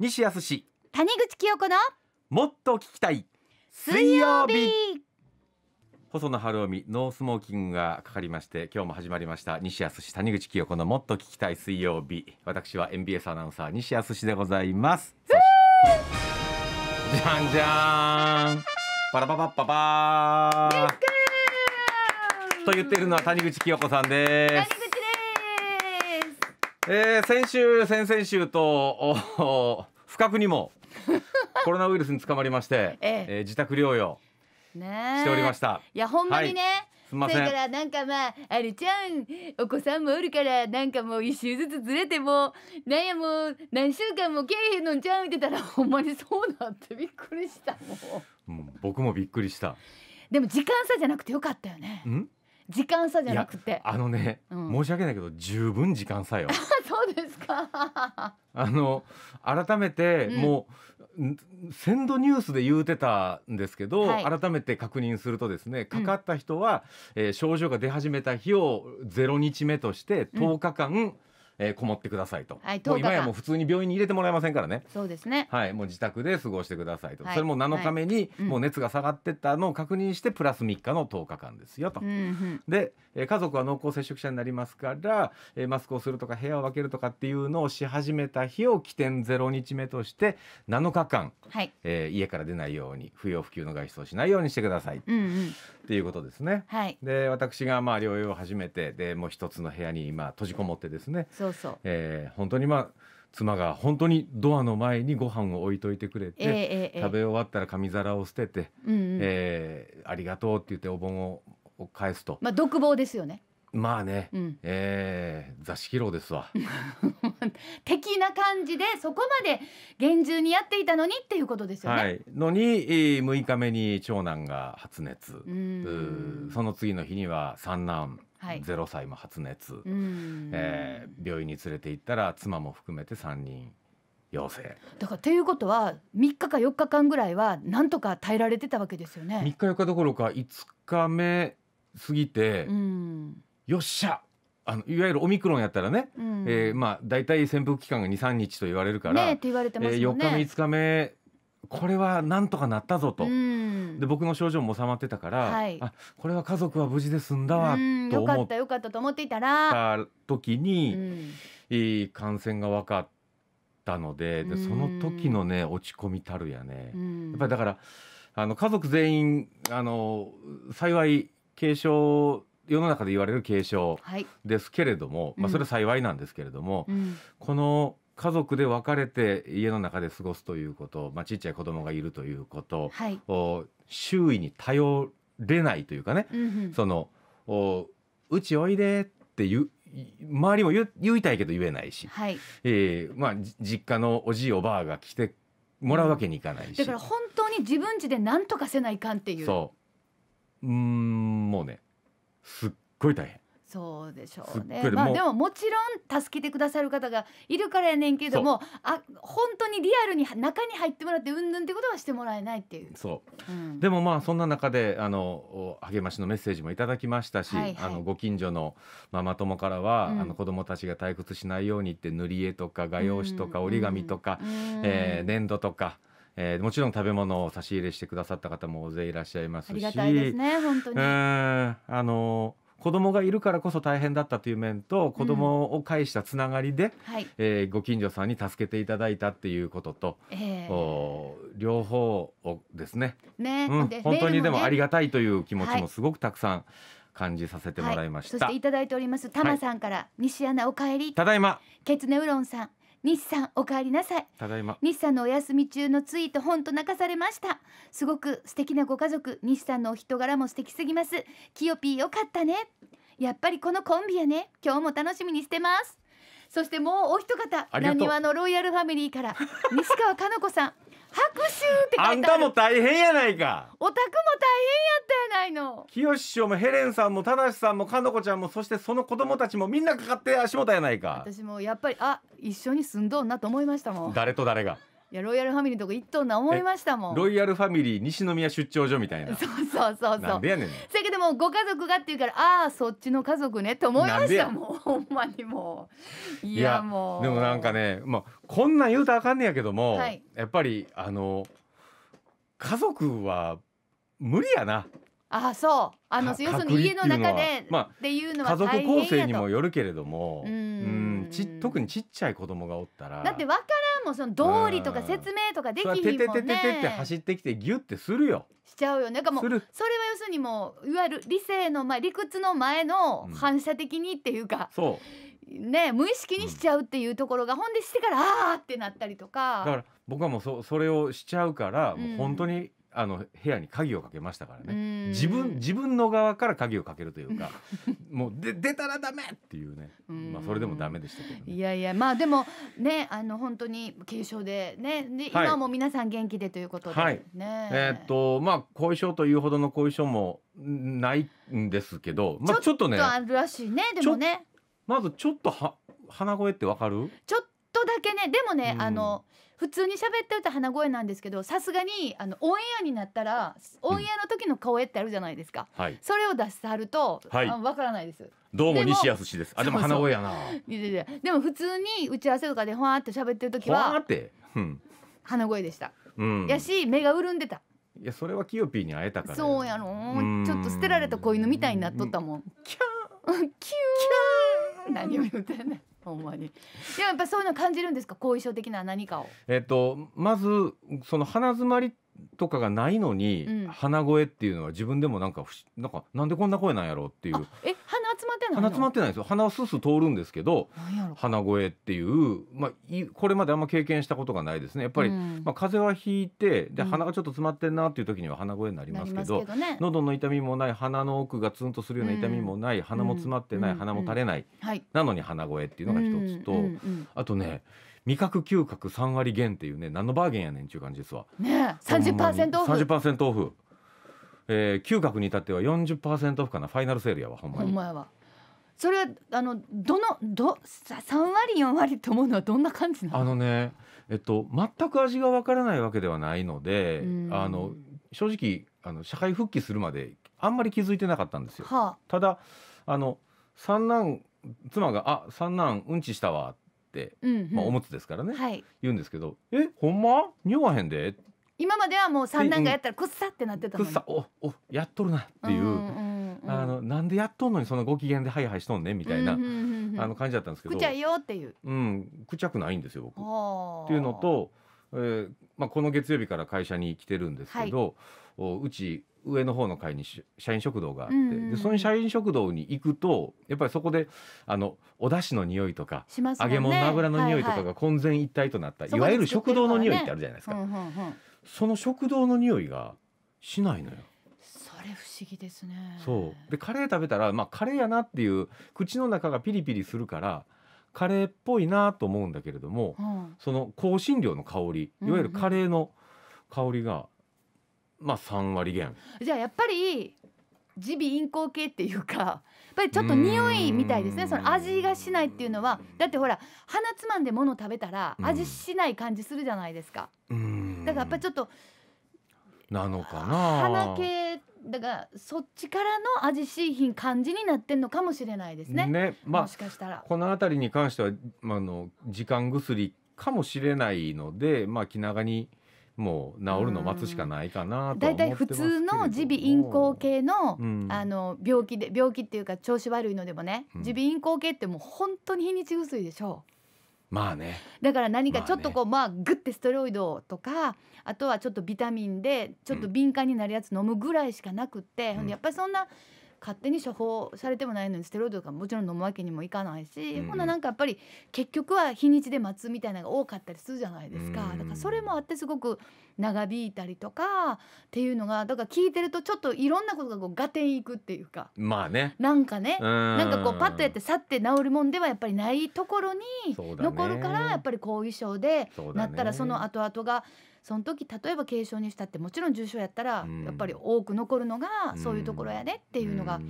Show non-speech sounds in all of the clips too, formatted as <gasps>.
西康氏谷口清子のもっと聞きたい水曜日細野晴臣ノースモーキングがかかりまして今日も始まりました西康氏谷口清子のもっと聞きたい水曜日私は MBS アナウンサー西康氏でございますじゃんじゃんパラパパッパパーと言っているのは谷口清子さんですえー、先週先々週と不覚にもコロナウイルスに捕まりまして、<laughs> えええー、自宅療養しておりました。いやほんまにね、はいすません。だからなんかまああるちゃんお子さんもおるからなんかもう一週ずつずれてもなんやもう何週間も経えへんのんちゃう見てたらほんまにそうなってびっくりしたもう。うん、僕もびっくりした。でも時間差じゃなくてよかったよね。時間差じゃなくて。あのね、うん、申し訳ないけど十分時間差よ。そうですか。あの改めてもう、先度ニュースで言うてたんですけど、はい、改めて確認するとですねかかった人は、うん、えー、症状が出始めた日を0日目として10日間、うんえー、こもってくださいと、はい、もう今やもう普通に病院に入れてもらえませんからねそうですね、はい、もう自宅で過ごしてくださいと、はい、それも7日目にもう熱が下がってたのを確認して、プラス3日の10日間ですよと、うん、で、えー、家族は濃厚接触者になりますから、えー、マスクをするとか部屋を分けるとかっていうのをし始めた日を起点0日目として7日間、はいえー、家から出ないように不要不急の外出をしないようにしてください。うんうんっていうことですね。はい、で私がまあ療養を始めてでもう一つの部屋に今閉じこもってですねそうそう、えー、本当にまあ妻が本当にドアの前にご飯を置いといてくれて、えー、食べ終わったら紙皿を捨てて、うんうん、えー、ありがとうって言ってお盆を返すと、まあ、独房ですよねまあね、うん、えー、座敷牢ですわ <laughs> 的な感じでそこまで厳重にやっていたのにっていうことですよね。はい、のに、えー、6日目に長男が発熱その次の日には三男はい、0歳も発熱、えー、病院に連れて行ったら妻も含めて3人陽性だからということは3日か4日間ぐらいはなんとか耐えられてたわけですよね3日4日どころか5日目過ぎて、うんよっしゃあのいわゆるオミクロンやったらね、うん、えー、まあ、大体潜伏期間が23日と言われるから、ねえー、4日目5日目これはなんとかなったぞと、うん、で僕の症状も収まってたから、はい、あこれは家族は無事で済んだわと思ったよかったよかったと思っていたらた時に、うん、えー、感染が分かったのででその時のね落ち込みたるやね、うん、やっぱりだからあの家族全員あの幸い軽症世の中で言われる継承ですけれども、はい、まあ、それは幸いなんですけれども、うん、この家族で別れて家の中で過ごすということ、まあ、ちっちゃい子供がいるということ、はい、周囲に頼れないというかね、うん、そのうちおいでって言う周りも言いたいけど言えないし、はい、えー、まあ、実家のおじいおばあが来てもらうわけにいかないし、だから本当に自分家で何とかせないかんっていうそううんもうねすっごい大変。そうでしょうね。まあでももちろん助けてくださる方がいるからやねんけども、あ本当にリアルに中に入ってもらってうんぬんってことはしてもらえないっていう。そう。うん、でもまあそんな中であの励ましのメッセージもいただきましたし、はいはい、あのご近所のママ友からは、うん、あの子供たちが退屈しないようにって塗り絵とか画用紙とか折り紙とか、うん、えー、粘土とか。えー、もちろん食べ物を差し入れしてくださった方も大勢いらっしゃいますしありがたいですね本当にあの子供がいるからこそ大変だったという面と子供を介したつながりで、うんはい、えー、ご近所さんに助けていただいたっていうことと、えー、両方をですねね、うん、本当にでもありがたいという気持ちもすごくたくさん感じさせてもらいました、はいはい、そしていただいておりますタマさんから、西穴おかえりただいまケツネウロンさん西さんおえりなさいただいま西さんのお休み中のツイートほんと泣かされましたすごく素敵なご家族西さんのお人柄も素敵すぎますキヨピーよかったねやっぱりこのコンビやね今日も楽しみにしてますそしてもうお一方なにわのロイヤルファミリーから西川かの子さん拍手ってあんたも大変やないかお宅も大変やったやないの清志師匠もヘレンさんもただしさんもかのこちゃんもそしてその子供たちもみんなかかって足元やないか私もやっぱりあ一緒に住んどんなと思いましたもん誰と誰がいやロイヤルファミリーとか行っとんな思いましたもんロイヤルファミリー西宮出張所みたいなそうそうそうそうでやねんせやけどもご家族がっていうからああそっちの家族ねと思いましたもんほんまにもういやもうでもなんかねまあこんなん言うとあかんねやけども、はい、やっぱりあの家族は無理やなああそうあの要するに家の中でっていうのは、家族構成にもよるけれどもうんち特にちっちゃい子供がおったらだって分かもその道理とか説明とかできひんもんね。てててててて走ってきてギュってするよ。しちゃうよね。なんかもうそれは要するにもういわゆる理性の前理屈の前の反射的にっていうか。うん、そうね無意識にしちゃうっていうところが、うん、ほんでしてからああってなったりとかだから僕はもうそそれをしちゃうから、うん、もう本当にあの部屋に鍵をかけましたからね自分自分の側から鍵をかけるというか <laughs> もうで出たらダメっていうねまあそれでもダメでしたけど、ね、いやいやまあでもねあの本当に軽症でねで、はい、今も皆さん元気でということで、はい、ねえー、っとまあ後遺症というほどの後遺症もないんですけどまあちょっとねちょっとあるらしいねでもねまずちょっとは鼻声ってわかるちょっとだけねでもね、うんあの普通に喋ってると鼻声なんですけどさすがにあのオンエアになったらオンエアの時の声ってあるじゃないですか、それを出してはると、はいあのわからないですどうもでも西安氏ですあでも鼻声やないやいやでも普通に打ち合わせとかでほわーって喋ってる時わーはってうん鼻声でした、うんやし目が潤んでたいやそれはキヨピーに会えたからそうやろうちょっと捨てられた子犬みたいになっとったもんキャー <laughs> キュー何を言うてんね <laughs> ほんまに。いや、やっぱそういうの感じるんですか後遺症的な何かを。えっとまずその鼻づまりとかがないのに、うん鼻声っていうのは自分でもなんかなんかなんでこんな声なんやろうっていう。えまってない鼻詰まってないですよ鼻はスス通るんですけど鼻声っていう、まあ、これまであんま経験したことがないですねやっぱり、うん、まあ、風邪はひいてで鼻がちょっと詰まってんなっていう時には鼻声になりますけど、ね、喉の痛みもない鼻の奥がツンとするような痛みもない、鼻も詰まってない、うん、鼻も垂れない、なのに鼻声っていうのが一つと、あとね味覚嗅覚3割減っていうね何のバーゲンやねんっていう感じですわ。ねントオフントオフ、えー、嗅覚に至っては40%オフかなファイナルセールやわほんまに。ほんまやわそれはあのどのど三割四割と思うのはどんな感じなの？あのね、えっと全く味がわからないわけではないので、あの正直あの社会復帰するまであんまり気づいてなかったんですよ。はあ、ただあの三男妻があ三男うんちしたわって、うんうん、まあおむつですからね、はい、言うんですけど、えほんま匂わへんで。今まではもう三男がやったらくっさってなってたのに。くっさおおやっとるなっていう。うんうんあのなんでやっとんのにそんなご機嫌でハイハイしとんねみたいな、あの感じだったんですけどくちゃよっていううんくちゃくないんですよ僕っていうのと、えーまあ、この月曜日から会社に来てるんですけど、はい、うち上の方の階に社員食堂があって、うんうんでその社員食堂に行くとやっぱりそこであのお出汁の匂いとか、ね、揚げ物の油の匂いとかが混然一体となった、はいはい、いわゆる食堂の匂いってあるじゃないですか、その食堂の匂いがしないのよ。あれ不思議ですねそうでカレー食べたら、まあ、カレーやなっていう口の中がピリピリするからカレーっぽいなと思うんだけれども、うん、その香辛料の香りいわゆるカレーの香りが、うんうん、まあ3割減じゃあやっぱり耳鼻咽喉系っていうかやっぱりちょっと匂いみたいですねその味がしないっていうのはだってほら鼻つまんで物食べたら味しない感じするじゃないですかだからやっぱりちょっとなのかな鼻系だからそっちからの味しい品感じになってんのかもしれないですね。ねまあ、もしかしたらこの辺りに関しては、まあの時間薬かもしれないので、まあ、気長にもう治るの待つしかないかなと大体普通の耳鼻咽喉系のうん、あの病気で病気っていうか調子悪いのでもね耳鼻咽喉系ってもう本当に日にち薬でしょう。まあねだから何かちょっとこうまあ、グッてステロイドとかあとはちょっとビタミンでちょっと敏感になるやつ飲むぐらいしかなくって、うん、やっぱりそんな勝手に処方されてもないのにステロイドとかもちろん飲むわけにもいかないし、うん、ほななんかやっぱり結局は日にちで待つみたいなのが多かったりするじゃないですか、うん、だからそれもあってすごく長引いたりとかっていうのがだから聞いてるとちょっといろんなことがこう合点いくっていうかまあねなんかねなんかこうパッとやって去って治るもんではやっぱりないところに残るからやっぱり後遺症でなったらその後々がその時例えば軽症にしたってもちろん重症やったらやっぱり多く残るのがそういうところやでっていうのが。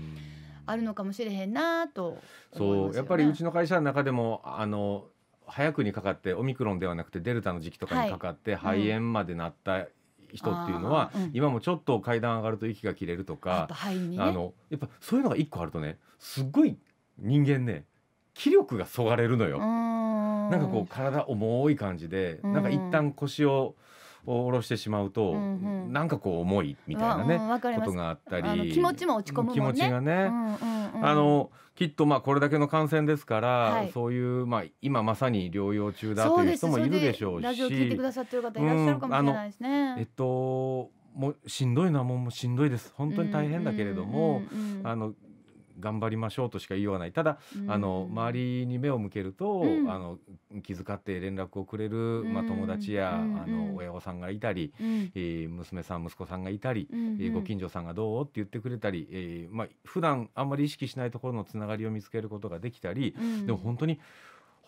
あるのかもしれへんなと、ね、そうやっぱりうちの会社の中でもあの早くにかかってオミクロンではなくてデルタの時期とかにかかって肺炎までなった人っていうのは、うん、今もちょっと階段上がると息が切れるとかあ、ね、あのやっぱそういうのが一個あるとねすごい人間ね気力がそがれるのよ。なんかこう体重い感じで、なんか一旦腰を下ろしてしまうと、うんうん、なんかこう重いみたいなね、うん、ことがあったり気持ちも落ち込む、ね、気持ちがね、うんうんうん、あのきっとまあこれだけの感染ですから、はい、そういうまあ今まさに療養中だという人もいるでしょうしラジオ聞いてくださってる方いらっしゃるかもしれないですね。うん、えっともうしんどいのはもうしんどいです本当に大変だけれども、あの頑張りましょうとしか言いようがないただ、うん、あの周りに目を向けると、うん、あの気遣って連絡をくれる、まあ、友達や、うん、あの親御さんがいたり、うん、えー、娘さん息子さんがいたり、うん、えー、ご近所さんがどうって言ってくれたり、えーまあ普段あんまり意識しないところのつながりを見つけることができたり、でも本当に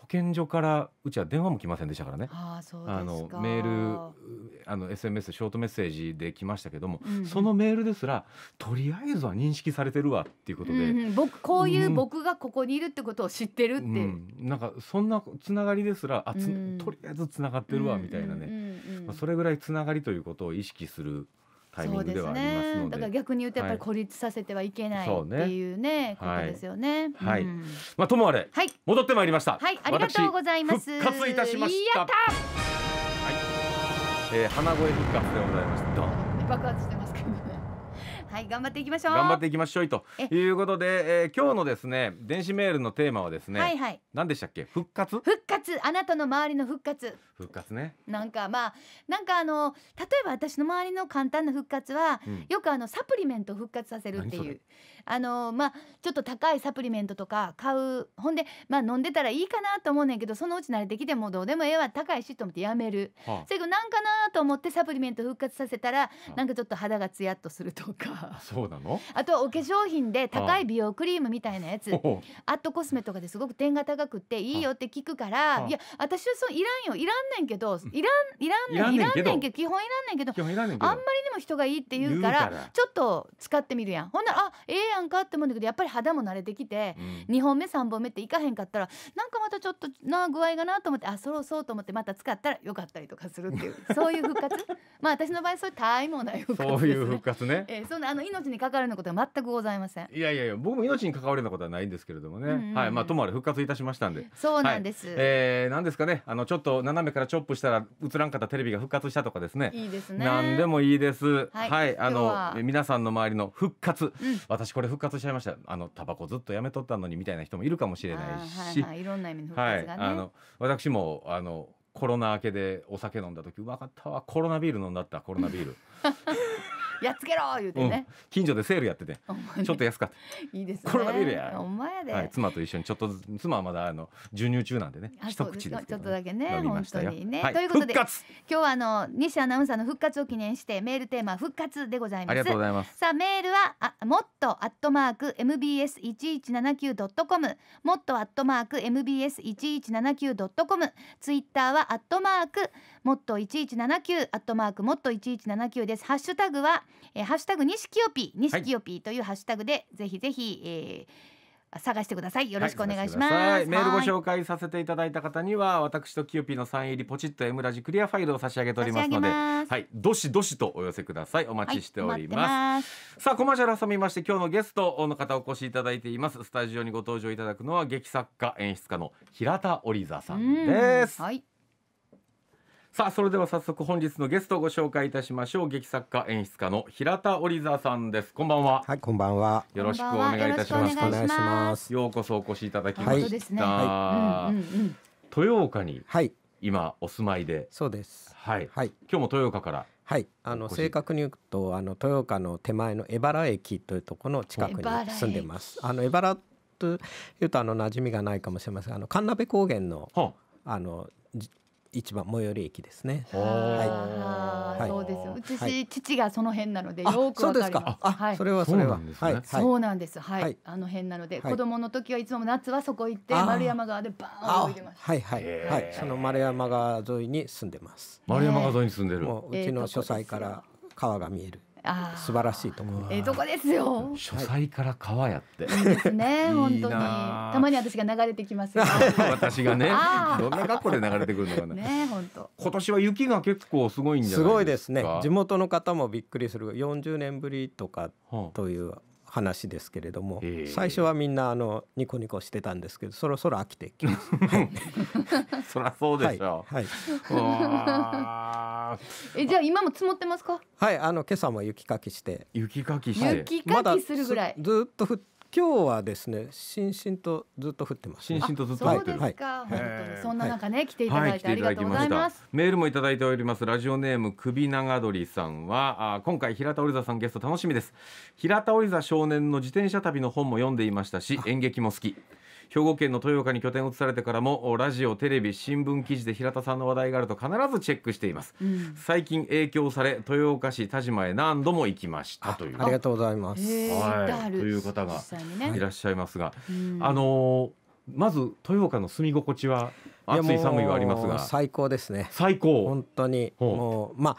保健所からうちは電話も来ませんでしたからねあそうですかあのメールあの SMS ショートメッセージで来ましたけども、うん、そのメールですらとりあえずは認識されてるわっていうことで、うんうん、僕こういう僕がここにいるってことを知ってるって、うん、なんかそんなつながりですらあつ、うん、とりあえずつながってるわみたいなね、まそれぐらいつながりということを意識する。タイミングではありますので、ね、だから逆に言うとやっぱり孤立させてはいけない、はい、っていうねことですよね。はい、うん、まあともあれ、はい、戻ってまいりました。はい、ありがとうございます。復活いたしました。はい、えー、花声復活でございました。爆発してます。はい頑張っていきましょう頑張っていきましょうということで、えー、今日のですね電子メールのテーマはですね、はいはい、何でしたっけ復活復活あなたの周りの復活復活ねなんかまあなんかあの例えば私の周りの簡単な復活は、うん、よくあのサプリメント復活させるっていうあのまあちょっと高いサプリメントとか買うほんでまあ飲んでたらいいかなと思うねんけどそのうち慣れてきてもどうでもええわ高いしと思ってやめる、はあ、それけどなんかなと思ってサプリメント復活させたら、はあ、なんかちょっと肌がツヤっとするとかそうなのあとはお化粧品で高い美容クリームみたいなやつ、はあ、アットコスメとかですごく点が高くっていいよって聞くから、はあ、いや私はそういらんよいらんねんけどいらんいらんねんいらんねんけど基本いらんねんけどあんまりにも人がいいって言うからちょっと使ってみるやんほんならあええー、やんかって思うんだけどやっぱり肌も慣れてきて、うん、2本目3本目っていかへんかったらなんかまたちょっとな具合がなと思ってあそろそうと思ってまた使ったらよかったりとかするっていう <laughs> そういう復活まあ私の場合そういうたいもない復活、ね、そういう復活ね、<laughs> えー、そんなあの命に関わるようなことは全くございませんいやいやいや僕も命に関わるようなことはないんですけれどもね、うんうんうん、はいまあともあれ復活いたしましたんでそうなんです、はい、えー、なんですかねあのちょっと斜めからチョップしたら映らんかったテレビが復活したとかですねいいですね何でもいいですはい、はい、あの皆さんの周りの復活、うん、私これこれ復活しちゃいましたあのタバコずっとやめとったのにみたいな人もいるかもしれないし、はいはい、いろんな意味の復活がね、はい、あの私もあのコロナ明けでお酒飲んだ時うまかったわコロナビール飲んだったコロナビールやっつけろ言うてね、うん、近所でセールやってて、<laughs> ね、ちょっと安かったいいです、ね、コロナビールやお前やで、はい、妻と一緒にちょっと妻はまだあの授乳中なんでね一口です、ね、ちょっとだけね本当にね、はい、ということで今日はあの西アナウンサーの復活を記念してメールテーマ復活でございますありがとうございますさあメールはあもっとアットマーク mbs 一一七九ドットコムもっとアットマーク mbs 一一七九ドットコムツイッターはアットマークもっと一一七九アットマークもっと一一七九ですハッシュタグはえー、ハッシュタグにしきよぴにしきよぴというハッシュタグで、ぜひぜひ、えー探してくださいよろしくお願いします、はい、メールご紹介させていただいた方には私とキユピのサイン入りポチッとエムラジクリアファイルを差し上げておりますのではいどしどしとお寄せくださいお待ちしておりますはい、さあコマーシャル挟みまして今日のゲストの方お越しいただいていますスタジオにご登場いただくのは劇作家演出家の平田織座さんです、はいさあそれでは早速本日のゲストをご紹介いたしましょう劇作家演出家の平田織沢さんですこんばんははいこんばんはよろしくお願いいたしますお願いしますようこそお越しいただきました、はい豊岡に今お住まいで、そうですはい、はい、今日も豊岡からはいあの正確に言うとあの豊岡の手前の江原駅というとこの近くに住んでますあの江原というとあの馴染みがないかもしれませんあの神鍋高原の、はあ、あの一番最寄り駅ですね。はい。そうですよ。私、父がその辺なのでよくわかります。はい。それはそれは。はい。そうなんです。はい。はい、あの辺なので、子供の時はいつも夏はそこ行って丸山川でバーン泳いでます。はいはいはい。その丸山川沿いに住んでます。丸山川沿いに住んでる。もううちの書斎から川が見える。素晴らしいと思いうええどこですよ書斎から川やって、はい、いいですね本当にたまに私が流れてきますよ <laughs> 私がねどんな格好で流れてくるのかなね本当今年は雪が結構すごいんじゃないですかすごいですね地元の方もびっくりする40年ぶりとかという話ですけれども、えー、最初はみんなあのニコニコしてたんですけどそろそろ飽きてきます。<laughs> <laughs> そりゃそうでしょう。はい、はい、えじゃあ今も積もってますか？はいあの今朝も雪かきして雪かきして雪かきするぐらい、ずっと降って今日はですね、しんしんとずっと降ってます。しんしんとずっと降ってる。そうんな中ね、来ていただいてありがとうございます。メールもいただいております。ラジオネーム首長鳥さんは、あ今回平田織座さんゲスト楽しみです。平田織座少年の自転車旅の本も読んでいましたし、演劇も好き。兵庫県の豊岡に拠点を移されてからもラジオテレビ新聞記事で平田さんの話題があると必ずチェックしています、うん、最近影響され豊岡市田島へ何度も行きましたというありがとうございます、はい、という方がいらっしゃいますが、ね、あのー、まず豊岡の住み心地は暑い寒いはありますが最高ですね最高本当にもうまあ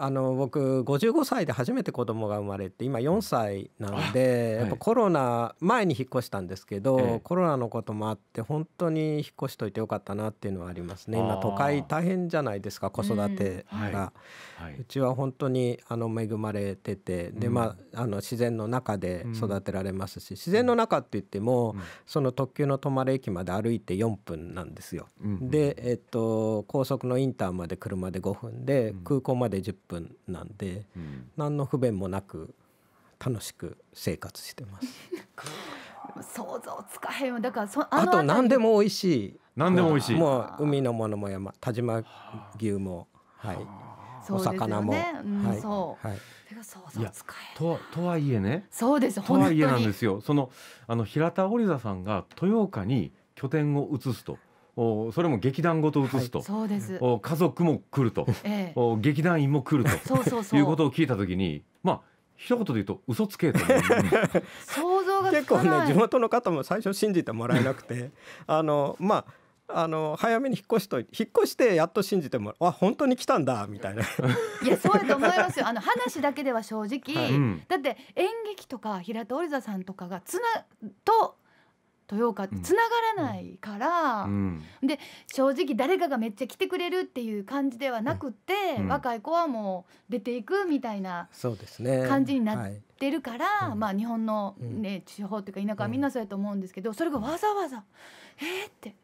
あの僕55歳で初めて子供が生まれて今4歳なので、やっぱコロナ前に引っ越したんですけど、コロナのこともあって本当に引っ越しといてよかったなっていうのはありますね今都会大変じゃないですか子育てが、うちは本当にあの恵まれててで、まあ、あの自然の中で育てられますし、自然の中って言っても、その特急の泊まれ駅まで歩いて4分なんですよ。で、えっと、高速のインターまで車で5分で空港まで10分分なんで、うん、何の不便もなく楽しく生活してます。<laughs> 想像つかへんだからそあと何でも美味しい何でも美味しいもう海のものも山田島牛もはいお魚も、はい、そう、はい、想像ととはいえねそうですとはいえなんですよそのあの平田織田さんが豊岡に拠点を移すとおそれも劇団ごと移すと、はい、そうですお家族も来ると、ええ、お劇団員も来るとそうそうそういうことを聞いた時にまあ一言で言うと嘘つけと <laughs> 想像が結構ね地元の方も最初信じてもらえなくて <laughs> あのまああの早めに引っ越しと引っ越してやっと信じてもあ本当に来たんだみたいな <laughs> いやそうやと思いますよあの話だけでは正直、はい、だって演劇とか平田織座さんとかがつなとというかつながらないから、うんうん、で正直誰かがめっちゃ来てくれるっていう感じではなくて、うん、若い子はもう出ていくみたいな感じになってるから、ねはい、まあ、日本のね、地方っていうか田舎はみんなそうやと思うんですけどそれがわざわざ「えっ!」って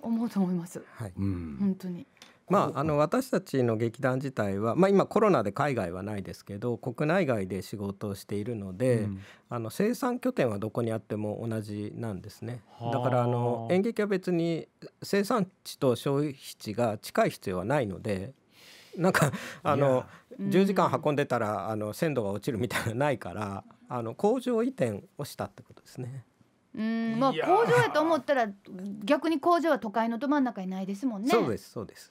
思うと思います、はい、本当に。まあ、あの私たちの劇団自体は、まあ、今コロナで海外はないですけど国内外で仕事をしているので、うん、あの生産拠点はどこにあっても同じなんですねだからあの演劇は別に生産地と消費地が近い必要はないのでなんかあの10時間運んでたらあの鮮度が落ちるみたいなないからあの工場移転をしたってことですね。うんまあ工場やと思ったら逆に工場は都会のど真ん中にないですもんね。そうですそうです。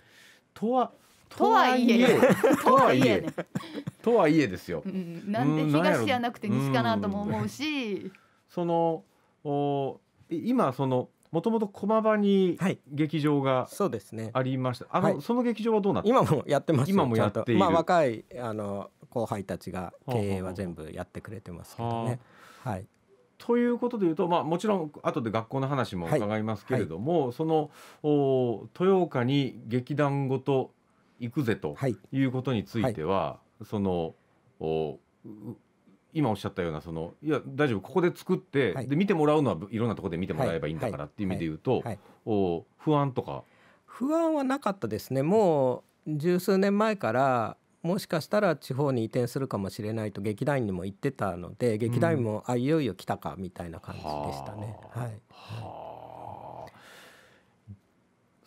とはとはいえとはいえ <laughs> <laughs> とはいえですよ、うん、なんで東じゃなくて西かなとも思うし、そのお今そのもともと駒場に劇場が、はい、そうですねありました。あの、はい、その劇場はどうなった？今もやってます。今もやってまあ若いあの後輩たちが経営は全部やってくれてますけどね。はあはあ、はい。ということでいうと、まあ、もちろん後で学校の話も伺いますけれども、はい、そのお豊岡に劇団ごと行くぜということについては、そのお今おっしゃったようなそのいや大丈夫ここで作って、はい、で見てもらうのはいろんなところで見てもらえばいいんだからっていう意味で言うと、はいはい、お不安とか不安はなかったですねもう十数年前からもしかしたら地方に移転するかもしれないと劇団員にも言ってたので劇団員も、うん、あいよいよ来たかみたいな感じでしたね。は、い、はい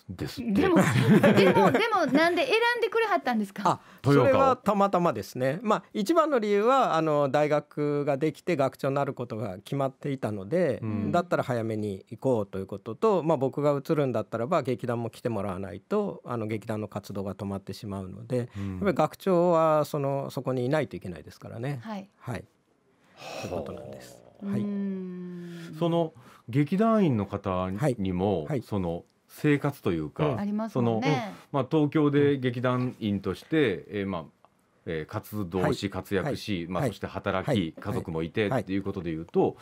ですでも <laughs> でもでもなんで選んでくれはったんですかそれはたまたまですねまあ一番の理由はあの大学ができて学長になることが決まっていたので、うん、だったら早めに行こうということと、まあ、僕が移るんだったらば劇団も来てもらわないとあの劇団の活動が止まってしまうので、うん、やっぱり学長はそのそこにいないといけないですからね。はい、はい、ということなんです。はい、その劇団員の方にも、はい、その生活というか、その、まあ、東京で劇団員として、えー、まあえー、活動し、活躍し、まあ、そして働き、家族もいてっていうことでいうと、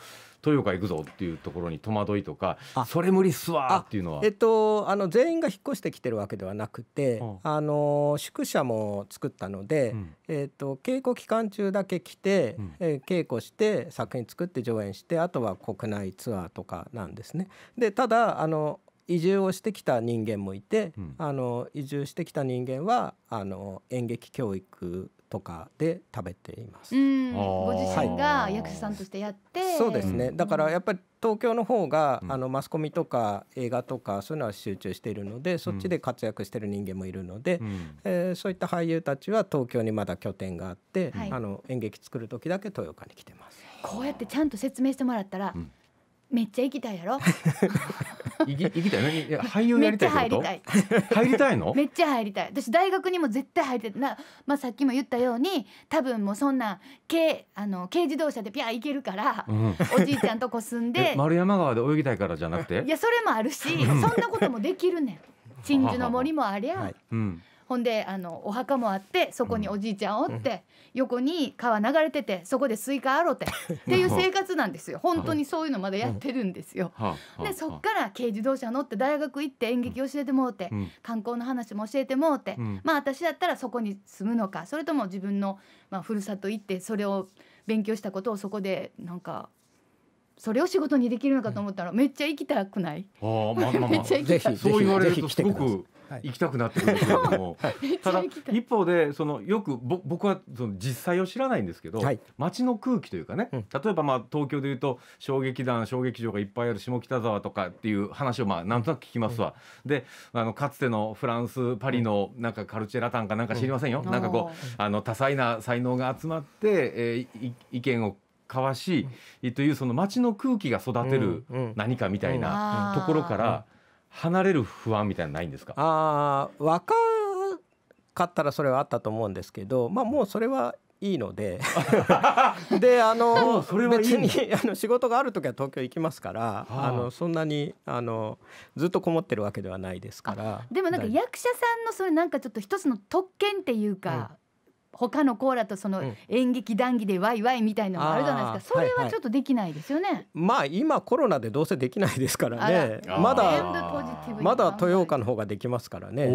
豊岡行くぞっていうところに戸惑いとかそれ無理っすわっていうのは、えっと、あの全員が引っ越してきてるわけではなくて、あの宿舎も作ったので、えっと、稽古期間中だけ来て、え稽古して作品作って上演してあとは国内ツアーとかなんですね。でただあの移住をしてきた人間もいて、うん、あの移住してきた人間はあの演劇教育とかで食べています。ご自身が役者さんとしてやって、はい、そうですね。だからやっぱり東京の方が、うん、あのマスコミとか映画とかそういうのは集中しているので、そっちで活躍してる人間もいるので、うん、えー、そういった俳優たちは東京にまだ拠点があって、うん、あの演劇作る時だけ豊岡に来てます。こうやってちゃんと説明してもらったら、めっちゃ行きたいやろ。<laughs> いき、いきたい、いや、<laughs> 俳優やりたいってこと。めっちゃ入りたい。入りたいの。<laughs> めっちゃ入りたい。私大学にも絶対入りたい。な、まあ、さっきも言ったように、多分もうそんな。軽、あの、軽自動車でピャー行けるから、うん、おじいちゃんとこ住んで。<laughs> 丸山川で泳ぎたいからじゃなくて。いや、それもあるし、そんなこともできるねん。鎮守の森もありゃ。はい、うんほんであのお墓もあってそこにおじいちゃんおって、うん、横に川流れててそこでスイカあろて <laughs> っていう生活なんですよ本当にそういうのまだやってるんですよ。でそっから軽自動車乗って大学行って演劇教えてもうて、うん、観光の話も教えてもうて、うん、まあ私だったらそこに住むのかそれとも自分の、まあ、ふるさと行ってそれを勉強したことをそこでなんかそれを仕事にできるのかと思ったらめっちゃ行きたくない、あまあまあまあ、<laughs> めっちゃ行きたいそう言われるとすごく行きたくなってくるんですけれども、は <laughs> い、ただ一方でそのよくぼ僕はその実際を知らないんですけど、はい、街の空気というかね、うん、例えばまあ東京でいうと衝撃団衝撃場がいっぱいある下北沢とかっていう話をまあなんとなく聞きますわ、うん、であのかつてのフランスパリのなんかカルチェラタンかなんか知りませんよ、うん、なんかこうあの多彩な才能が集まって、えー、意見を交わし、というその街の空気が育てる何かみたいなところから、離れる不安みたいなないんですかあ若かったらそれはあったと思うんですけど、まあ、もうそれはいいので <laughs> であの別にあの仕事がある時は東京行きますから、はあ、あのそんなにあのずっとこもってるわけではないですからでもなんか役者さんのそれなんかちょっと一つの特権っていうか、他のコーラとその演劇談義でワイワイみたいなのもあるじゃないですか、うん、それはちょっとできないですよね、はいはい、まあ今コロナでどうせできないですからねまだまだ豊岡の方ができますからね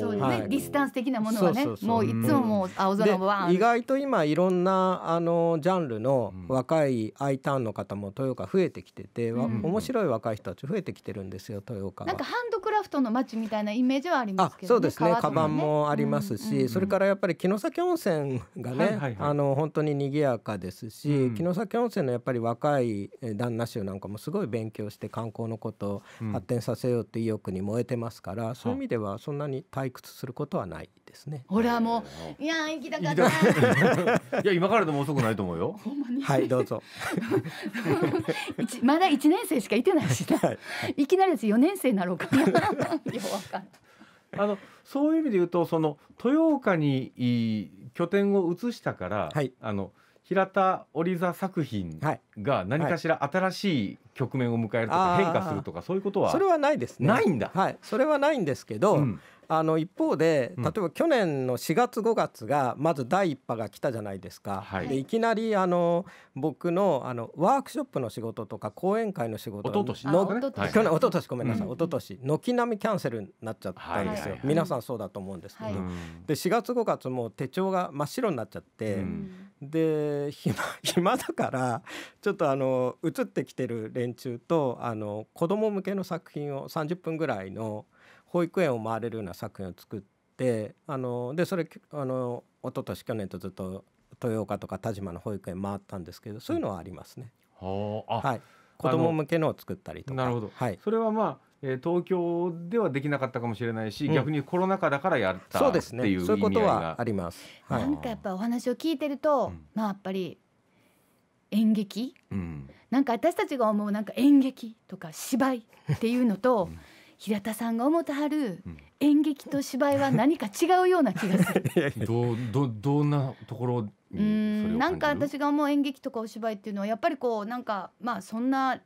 そうですね、はい、ディスタンス的なものはねもういつももう青空は、うん、意外と今いろんなあのジャンルの若いアイターンの方も豊岡増えてきてて、うん、面白い若い人たち増えてきてるんですよ豊岡なんかハンドクラフトの街みたいなイメージはありますけど、ね、そうですね、ね、カバンもありますし、それからやっぱり城崎崎温泉がね、はいはいはい、あの本当に賑やかですし、うん、城崎温泉のやっぱり若い旦那衆なんかもすごい勉強して観光のことを発展させようって意欲に燃えてますから、うん、そういう意味ではそんなに退屈することはないですね。ほらもういや行きたかった。<laughs> いや今からでも遅くないと思うよ。<laughs> はいどうぞ。<laughs> まだ一年生しかいてないし、はい、いきなりです四年生になろうかな。よわかんない。あのそういう意味で言うとその豊岡に拠点を移したから、はい、あの平田織座作品が何かしら新しい局面を迎えるとか変化するとかそういうことはそれはないですねないんだはいそれはないんですけど、うん、あの一方で例えば去年の4月5月がまず第1波が来たじゃないですか、はい、でいきなりあの僕のあのワークショップの仕事とか講演会の仕事のととと昨ごめんなさい、うん、と昨軒並みキャンセルになっちゃったんですよ、はい、皆さんそうだと思うんですけど、はい、で4月5月も手帳が真っ白になっちゃって、うん、で暇暇だからちょっとあの移ってきてる連中とあの子供向けの作品を30分ぐらいの保育園を回れるような作品を作ってあのでそれあの一昨年去年とずっと豊岡とか田島の保育園回ったんですけどそういうのはありますね。うん、はい、子供向けのを作ったりとか。なるほど、はい、それはまあえー、東京ではできなかったかもしれないし、うん、逆にコロナ禍だからやったそうです、ね、っていうそういうことはあります、はい、なんかやっぱお話を聞いてると、うん、まあやっぱり演劇、うん、なんか私たちが思うなんか演劇とか芝居っていうのと、平田さんが思ってはる演劇と芝居は何か違うような気がする。<laughs> どうどどんなところうんなんか私が思う演劇とかお芝居っていうのはやっぱりこうなんかまあそんな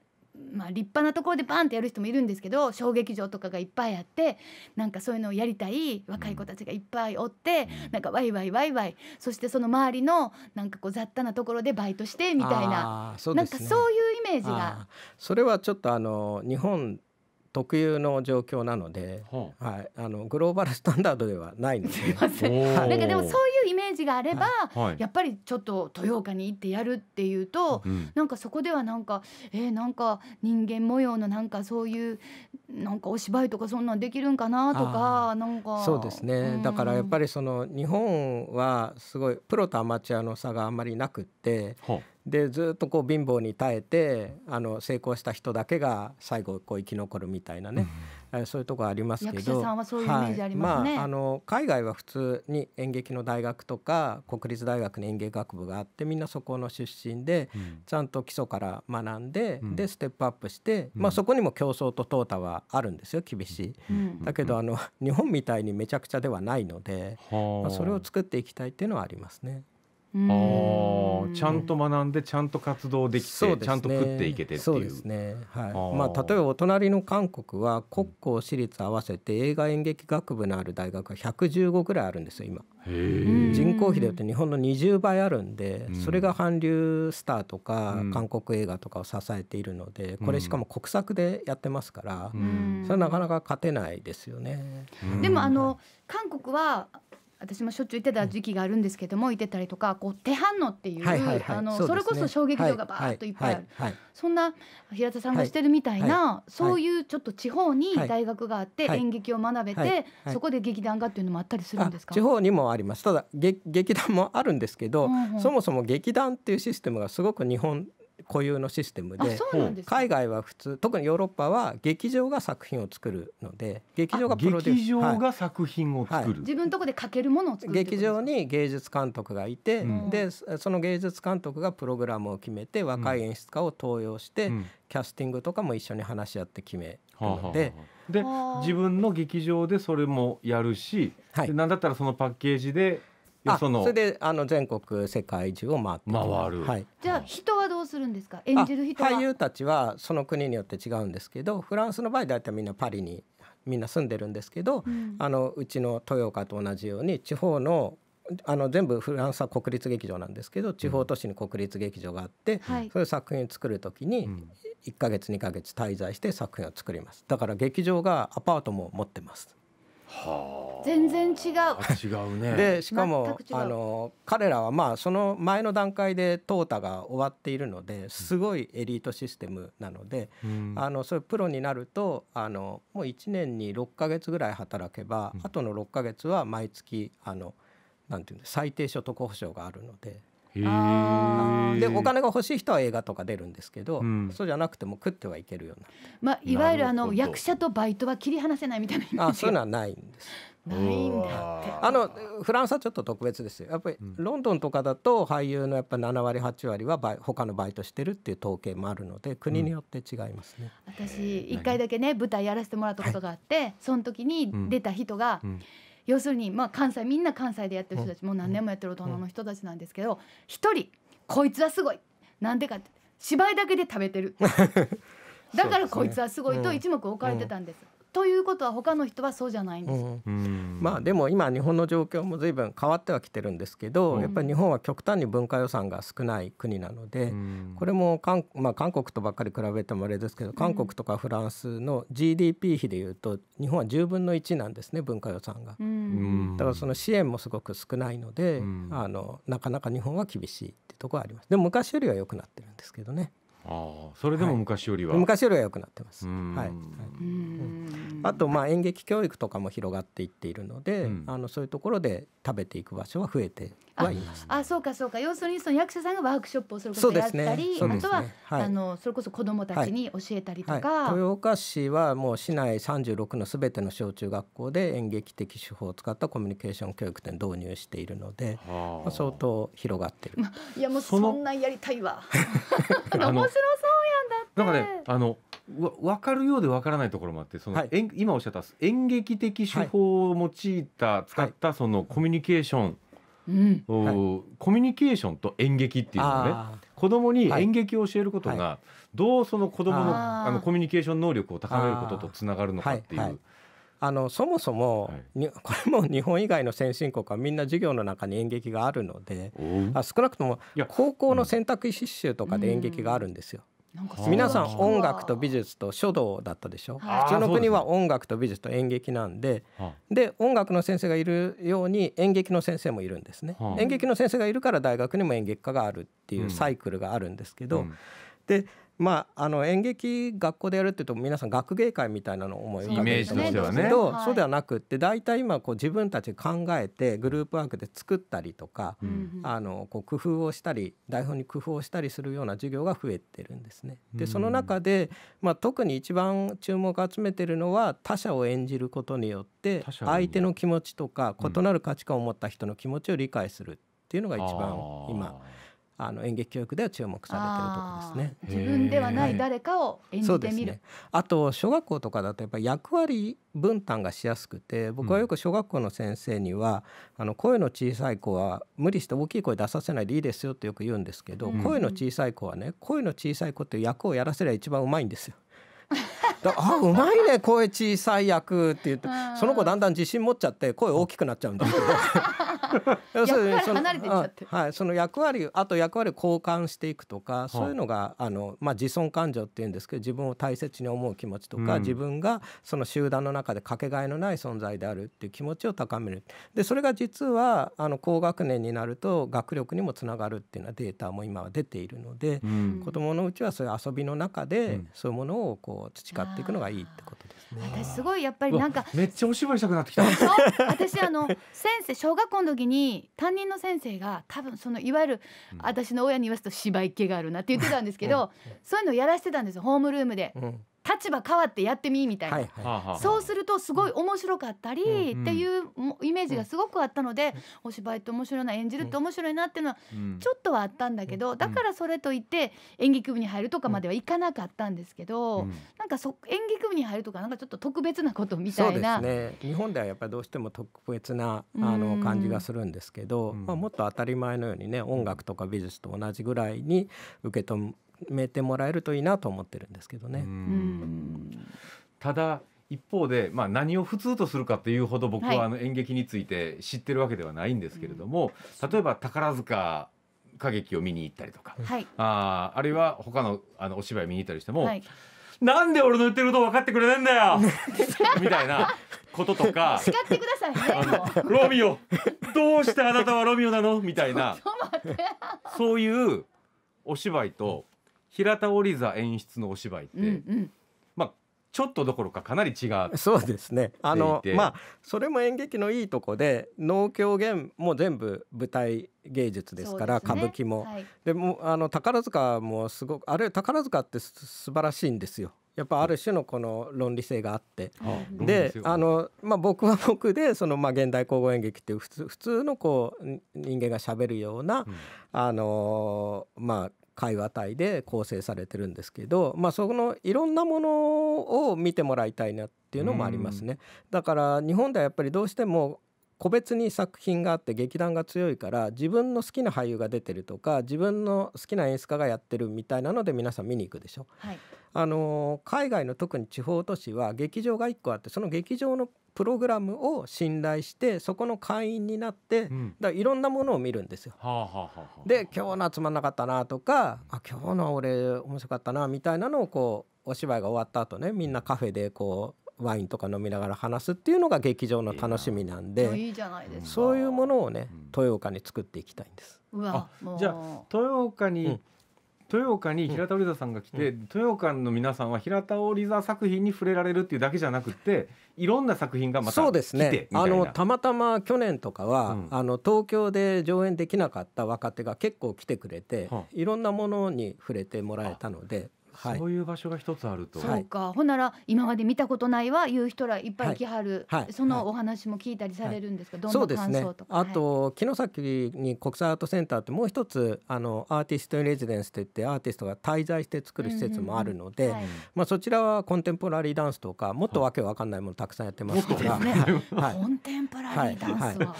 まあ、立派なところでバンってやる人もいるんですけど小劇場とかがいっぱいあってなんかそういうのをやりたい若い子たちがいっぱいおって、うん、なんかワイワイワイワイそしてその周りのなんかこう雑多なところでバイトしてみたいな、ね、なんかそういうイメージが。それはちょっとあの日本特有の状況なので、はあ、はい、あのグローバルスタンダードではないので。なんかでもそういうイメージがあれば、はい、やっぱりちょっと豊岡に行ってやるっていうと、うん、なんかそこではなんかえー、なんか人間模様のなんかそういうなんかお芝居とかそんなんできるんかなとかなんかそうですね、うん、だからやっぱりその日本はすごいプロとアマチュアの差があんまりなくって。はあでずっとこう貧乏に耐えてあの成功した人だけが最後こう生き残るみたいなね、うん、そういうとこありますけど役者さんはそういうイメージありますね、はいまあ、あの海外は普通に演劇の大学とか国立大学の演芸学部があってみんなそこの出身で、うん、ちゃんと基礎から学んで、うん、でステップアップして、まあ、そこにも競争と淘汰はあるんですよ厳しい、だけどあの日本みたいにめちゃくちゃではないので、まあ、それを作っていきたいっていうのはありますね。あちゃんと学んでちゃんと活動できて、ね、ちゃんと食っていけてっていうそうですね、はいまあ、例えばお隣の韓国は国公私立合わせて映画演劇学部のある大学が115ぐらいあるんですよ今人口比でいうと日本の20倍あるんでそれが韓流スターとか韓国映画とかを支えているのでこれしかも国策でやってますからそれはなかなか勝てないですよね。でもあの韓国は私もしょっちゅう行ってた時期があるんですけども、行ってたりとかこう手反応っていう、はいはいはい、あのそ、ね,、れこそ衝撃場がバーっといっぱいある、はいはいはい、そんな平田さんがしてるみたいな、そういうちょっと地方に大学があって、演劇を学べて、そこで劇団がっていうのもあったりするんですか地方にもありますただ劇団もあるんですけど、うんうん、そもそも劇団っていうシステムがすごく日本固有のシステムで、ね、海外は普通特にヨーロッパは劇場が作品を作るので劇場がプロデュース劇場が作品を作る、はい、自分のとこでかけるものを作る劇場に芸術監督がいて、うん、でその芸術監督がプログラムを決めて若い演出家を登用して、うん、キャスティングとかも一緒に話し合って決めるので。で自分の劇場でそれもやるし、はい、なんだったらそのパッケージでよそのそれであの全国世界中を回って回る、はい、じゃあ人はどうするんですか演じる人俳優たちはその国によって違うんですけどフランスの場合大体みんなパリにみんな住んでるんですけど、うん、あのうちの豊岡と同じように地方のあの全部フランスは国立劇場なんですけど地方都市に国立劇場があって、うん、そういう作品を作る時に1か月2か月滞在して作品を作りますだから劇場がアパートも持ってます。全然違う。違うね。でしかもあの彼らはまあその前の段階で淘汰が終わっているのですごいエリートシステムなので、うん、あのそういうプロになるとあのもう1年に6か月ぐらい働けば、うん、あとの6か月は毎月あのなんていう最低所得保障があるので。でお金が欲しい人は映画とか出るんですけど、うん、そうじゃなくても食ってはいけるようなまあ、いわゆるあの役者とバイトは切り離せないみたいなあそういうのはないんです。ないんだあのフランスはちょっと特別ですよやっぱりロンドンとかだと俳優のやっぱ7割8割はバイ他のバイトしてるっていう統計もあるので国によって違いますね、うん、私一回だけね舞台やらせてもらったことがあって、はい、その時に出た人が、うん、うん要するにまあ関西みんな関西でやってる人たちもう何年もやってる大人の人たちなんですけど一人こいつはすごいなんでかって芝居だけで食べてる <laughs> だからこいつはすごいと一目置かれてたんです。ということは他の人はそうじゃないんです、うん、まあ、でも今日本の状況も随分変わってはきてるんですけど、うん、やっぱり日本は極端に文化予算が少ない国なので、うん、これも韓,、まあ、韓国とばっかり比べてもあれですけど韓国とかフランスの GDP 比でいうと日本は10分の1なんですね文化予算が、だからその支援もすごく少ないので、あのなかなか日本は厳しいってとこはありますでも昔よりは良くなってるんですけどね。あそれでも昔よりは、はい、昔よりは良くなってます。はい、あとまあ演劇教育とかも広がっていっているので、うん、あのそういうところで食べていく場所は増えてはいますあそうかそうか要するにその役者さんがワークショップをするこそやったり、ねね、あとは、はい、あのそれこそ子供たちに教えたりとか、はい、豊岡市はもう市内36のすべての小中学校で演劇的手法を使ったコミュニケーション教育展導入しているので、まあ、相当広がってる、いやもうそんなやりたいわ <laughs> 面白そうやんだってなんかねあのわ分かるようで分からないところもあってその、はい、今おっしゃった演劇的手法を用いた、はい、使ったそのコミュニケーションうん、コミュニケーションと演劇っていうのね子供に演劇を教えることが、どうその子供のあのコミュニケーション能力を高めることとつながるのかっていう。あのそもそも、はい、<laughs> これも日本以外の先進国はみんな授業の中に演劇があるのであ少なくとも高校の選択肢修とかで演劇があるんですよ。うん皆さん音楽と美術と書道だったでしょ普通の国は音楽と美術と演劇なんでで音楽の先生がいるように演劇の先生もいるんですね演劇の先生がいるから大学にも演劇科があるっていうサイクルがあるんですけどでまあ、あの演劇学校でやるっていうと皆さん学芸会みたいなのを思い浮かべると思うんですけどそうではなくって大体今こう自分たち考えてグループワークで作ったりとか、うん、あのこう工夫をしたり台本に工夫をしたりするような授業が増えてるんですね。でその中で、まあ、特に一番注目を集めてるのは他者を演じることによって相手の気持ちとか異なる価値観を持った人の気持ちを理解するっていうのが一番今。あの演劇教育では注目されてるとこですね。自分ではない誰かを演じてみる。ね、あと小学校とかだとやっぱり役割分担がしやすくて、僕はよく小学校の先生には、うん、あの声の小さい子は無理して大きい声出させないでいいですよってよく言うんですけど、うん、声の小さい子はね、声の小さい子って役をやらせれば一番うまいんですよ。あうまいね声小さい役って言ってその子だんだん自信持っちゃって声大きくなっちゃうんだけど役割離れてっちゃってはい、その役割あと役割を交換していくとか、そういうのがあの、まあ、自尊感情っていうんですけど自分を大切に思う気持ちとか、自分がその集団の中でかけがえのない存在であるっていう気持ちを高めるでそれが実はあの高学年になると学力にもつながるっていうようなデータも今は出ているので、子どものうちはそういう遊びの中で、そういうものをこう培っていくのがいいってことですね。私すごいやっぱりなんかめっちゃお芝居したくなってきた <laughs> 私あの先生小学校の時に担任の先生が多分そのいわゆる、私の親に言わすと芝居っ気があるなって言ってたんですけどそういうのをやらしてたんですホームルームで。うん立場変わってやってみみたいな、はいはい、そうするとすごい面白かったりっていうイメージがすごくあったので、お芝居って面白いな演じるって面白いなっていうのはちょっとはあったんだけど、だからそれといって演劇部に入るとかまではいかなかったんですけど、うん、なんかそ演劇部に入るとかなんかちょっと特別なことみたいな。ね、日本ではやっぱりどうしても特別なあの感じがするんですけど、まあ、もっと当たり前のようにね音楽とか美術と同じぐらいに受け止めてもらえるといいなと思ってるんですけどね。ただ一方で、まあ、何を普通とするかというほど僕はあの演劇について知ってるわけではないんですけれども、はい、例えば宝塚歌劇を見に行ったりとか、はい、ああるいは他のあのお芝居見に行ったりしても、はい、なんで俺の言ってること分かってくれねえんだよ <laughs> みたいなこととか叱ってください、ね、ロミオどうしてあなたはロミオなのみたいな <laughs> そういうお芝居と平田織座演出のお芝居って、うんうんちょっとどころかかなり違うそうですねあのまあそれも演劇のいいとこで能狂言も全部舞台芸術ですから、ね、歌舞伎も、はい、でもあの宝塚もすごくあれ宝塚って素晴らしいんですよやっぱある種のこの論理性があって、うん、で、あのまあ、僕は僕でその、まあ、現代口語演劇っていう普通普通のこう人間がしゃべるような、うん、あのまあ会話体で構成されてるんですけど、まあ、そのいろんなものを見てもらいたいなっていうのもありますね。だから日本ではやっぱりどうしても個別に作品があって劇団が強いから自分の好きな俳優が出てるとか自分の好きな演出家がやってるみたいなので皆さん見に行くでしょ。はいあの海外の特に地方都市は劇場が1個あってその劇場のプログラムを信頼してそこの会員になって、うん、だいろんなものを見るんですよ。はあはあはあ、で今日の集まんなかったなとかあ今日の俺面白かったなみたいなのをこうお芝居が終わった後ねみんなカフェでこうワインとか飲みながら話すっていうのが劇場の楽しみなんでいいじゃないですそういうものをね豊岡に作っていきたいんです。うわじゃあ豊岡に、うん豊岡に平田織座さんが来て、うん、豊岡の皆さんは平田織座作品に触れられるっていうだけじゃなくていろんな作品がまたそうですあのたまたま去年とかは、うん、あの東京で上演できなかった若手が結構来てくれて、うん、いろんなものに触れてもらえたのではい、そういう場所が一つあるとそうか、ほんなら今まで見たことないはいう人らいっぱい来はる、はい、そのお話も聞いたりされるんですか、どんな感想とか、ね、あと城崎に国際アートセンターってもう一つあのアーティスト・レジデンスって言ってアーティストが滞在して作る施設もあるので、まあ、そちらはコンテンポラリーダンスとかもっとわけわかんないものたくさんやってますから、ね、<laughs> コンテンポラリーダンスは、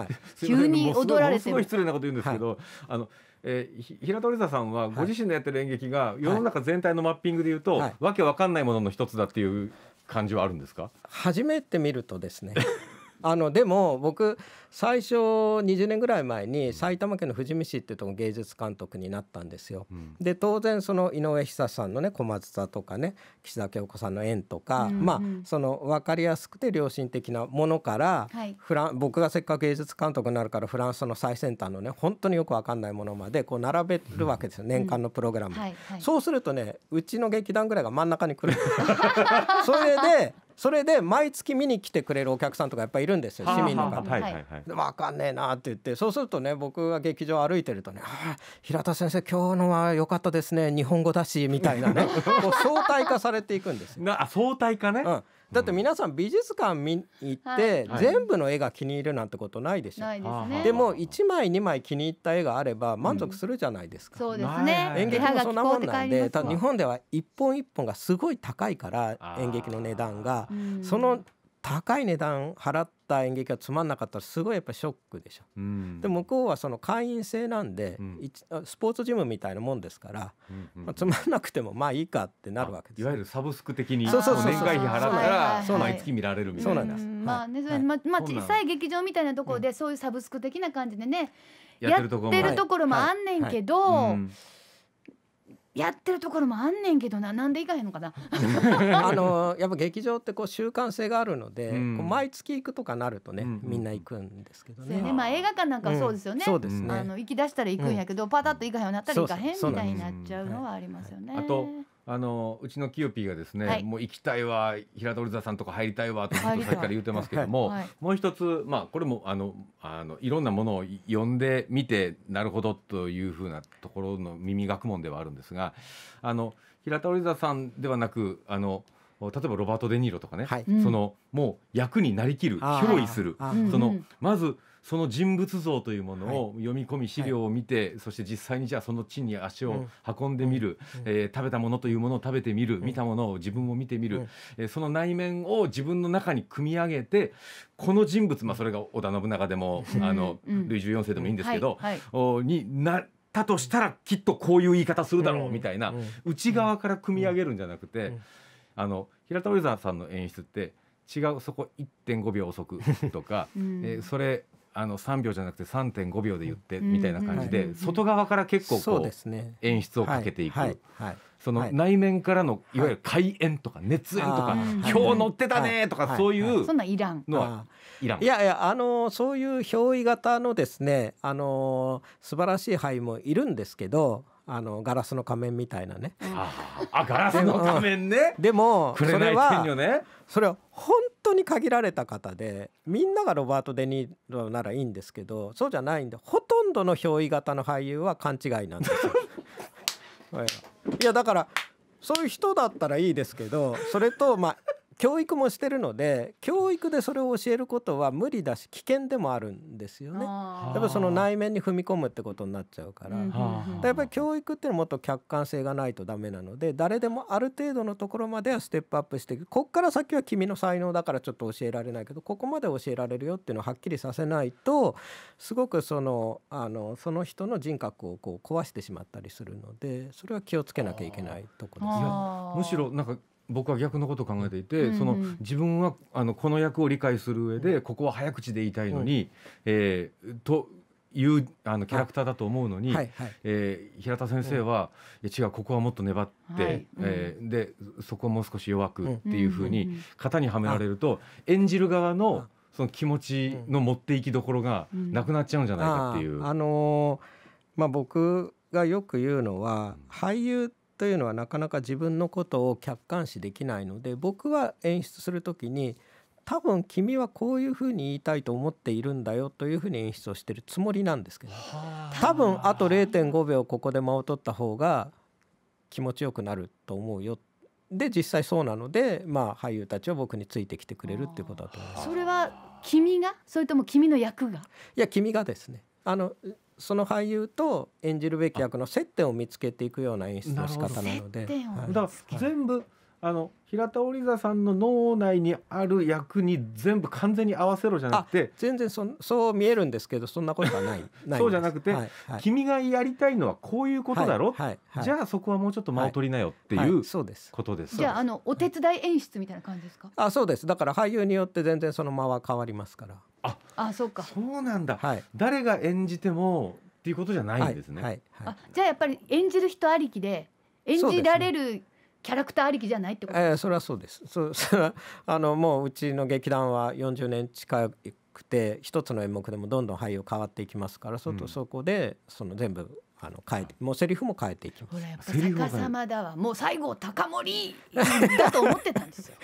はい <laughs> 急に踊られてもすごい失礼なこと言うんですけど、あのえー、平鳥座さんはご自身のやってる演劇が世の中全体のマッピングでいうと、はい、わけわかんないものの一つだっていう感じはあるんですか初めて見るとですねあのでも僕最初20年ぐらい前に埼玉県の富士見市っていうとこ芸術監督になったんですよ。うん、で当然その井上久さんのね小松座とかね岸田恵子さんの縁とか、うんうん、まあその分かりやすくて良心的なものから、はい、フラン僕がせっかく芸術監督になるからフランスの最先端のね本当によく分かんないものまでこう並べるわけですよ、うん、年間のプログラム、うんはいはい、そうするとねうちの劇団ぐらいが真ん中に来る <laughs> それでそれで毎月見に来てくれるお客さんとかやっぱいるんですよ市民の方は分かんねえなって言ってそうするとね僕が劇場歩いてるとね「平田先生今日のは良かったですね日本語だし」みたいなね <laughs> 相対化されていくんですよ。あ相対化ね、うんだって皆さん美術館見に行って、全部の絵が気に入るなんてことないでしょ、はい、でも1枚2枚気に入った絵があれば満足するじゃないですか、うん、そうですね演劇もそんなもんなんでた日本では一本一本がすごい高いから演劇の値段が、その高い値段払った演劇がつまんなかったらすごいやっぱショックでしょ、うん、で向こうはその会員制なんで、うん、スポーツジムみたいなもんですから、うんうん、まあ、つまんなくてもまあいいかってなるわけですいわゆるサブスク的に年会費払ったら毎月見られるみたいな、はいはいまあねそれ、はい、まあ、小さい劇場みたいなところでそういうサブスク的な感じでね、やってるところもあんねんけど、はいはいはいうんやってるところもあんねんけどななんでいかへんのかな <laughs> あのやっぱ劇場ってこう習慣性があるので、うん、こう毎月行くとかなるとね、うん、みんな行くんですけどねね、まあ、映画館なんかそうですよね,、そうですねあの行き出したら行くんやけど、パタッと行かへんようになったら行かへんみたいになっちゃうのはありますよね。あとあのうちのキヨピーがですね、はい、もう行きたいわ平戸座さんとか入りたいわとさっきから言ってますけども、はい、もう一つまあこれもあのあのいろんなものを読んでみてなるほどというふうなところの耳学問ではあるんですがあの平田織座さんではなくあの例えばロバート・デ・ニーロとかね、はい、そのもう役になりきる憑依するそのまずその人物像というものを読み込み資料を見て、はい、そして実際にじゃあその地に足を運んでみる、うん、えー、食べたものというものを食べてみる、見たものを自分も見てみる、えー、その内面を自分の中に組み上げてこの人物、まあ、それが織田信長でもあのルイ14世でもいいんですけど、はいはい、になったとしたらきっとこういう言い方するだろうみたいな内側から組み上げるんじゃなくてあの平田織沢さんの演出って違うそこ1.5秒遅くとか、<laughs> えそれあの3秒じゃなくて3.5秒で言ってみたいな感じで外側から結構こう演出をかけていく。その内面からのいわゆる開演とか熱演とか、今日乗ってたねとかそういうそんなのはいらんいやいやあのそういう憑依型のですねあの素晴らしい俳優もいるんですけどあのガラスの仮面みたいなね。あガラスの仮面ね。でもそれはそれは本当に限られた方でみんながロバート・デ・ニーロならいいんですけどそうじゃないんでほとんどの憑依型の俳優は勘違いなんですよ。<laughs> いやだからそういう人だったらいいですけどそれとまあ教育もしてるので教育でそれを教えることは無理だし危険でもあるんですよねやっぱその内面に踏み込むってことになっちゃうからやっぱり教育っていうのはもっと客観性がないとダメなので誰でもある程度のところまではステップアップしていくこっから先は君の才能だからちょっと教えられないけどここまで教えられるよっていうのをはっきりさせないとすごくそのあのその人の人格をこう壊してしまったりするのでそれは気をつけなきゃいけないところですよむしろなんか僕は逆のことを考えていて、うんその自分はあのこの役を理解する上で、うん、ここは早口で言いたいのに、うん、えー、というあのキャラクターだと思うのに、はいはえー、平田先生は、うん、いや違うここはもっと粘って、はい、えー、でそこもう少し弱くっていうふうに型にはめられると、演じる側のその気持ちの持っていきどころがなくなっちゃうんじゃないかっていう。あ、あのー、まあ、僕がよく言うのは俳優というのはなかなか自分のことを客観視できないので僕は演出する時に多分君はこういうふうに言いたいと思っているんだよというふうに演出をしてるつもりなんですけど多分あと0.5秒ここで間を取った方が気持ちよくなると思うよで実際そうなので、まあ、俳優たちは僕についてきてくれるっていうことだと思います。それは君がそれとも君の役がいや君がですねあのその俳優と演じるべき役の接点を見つけていくような演出の仕方なので、はい、だから全部あの平田織座さんの脳内にある役に全部完全に合わせろじゃなくて全然そそう見えるんですけどそんなことはない <laughs> そうじゃなくて、はいはい、君がやりたいのはこういうことだろ、はいはい、じゃあそこはもうちょっと間を取りなよっていう、ことですじゃああのお手伝い演出みたいな感じですかあそうですだから俳優によって全然その間は変わりますからああそうかそうなんだ、誰が演じてもっていうことじゃないんですね、あじゃあやっぱり演じる人ありきで演じられるキャラクターありきじゃないってことえー、それはそうですそ <laughs> それあのもううちの劇団は40年近くて一つの演目でもどんどん俳優変わっていきますからそ,、うん、そこでその全部あの変えてもうセリフも変えていきます。ほらやっぱ逆さまだわ。もう最後高森だと思ってたんですよ。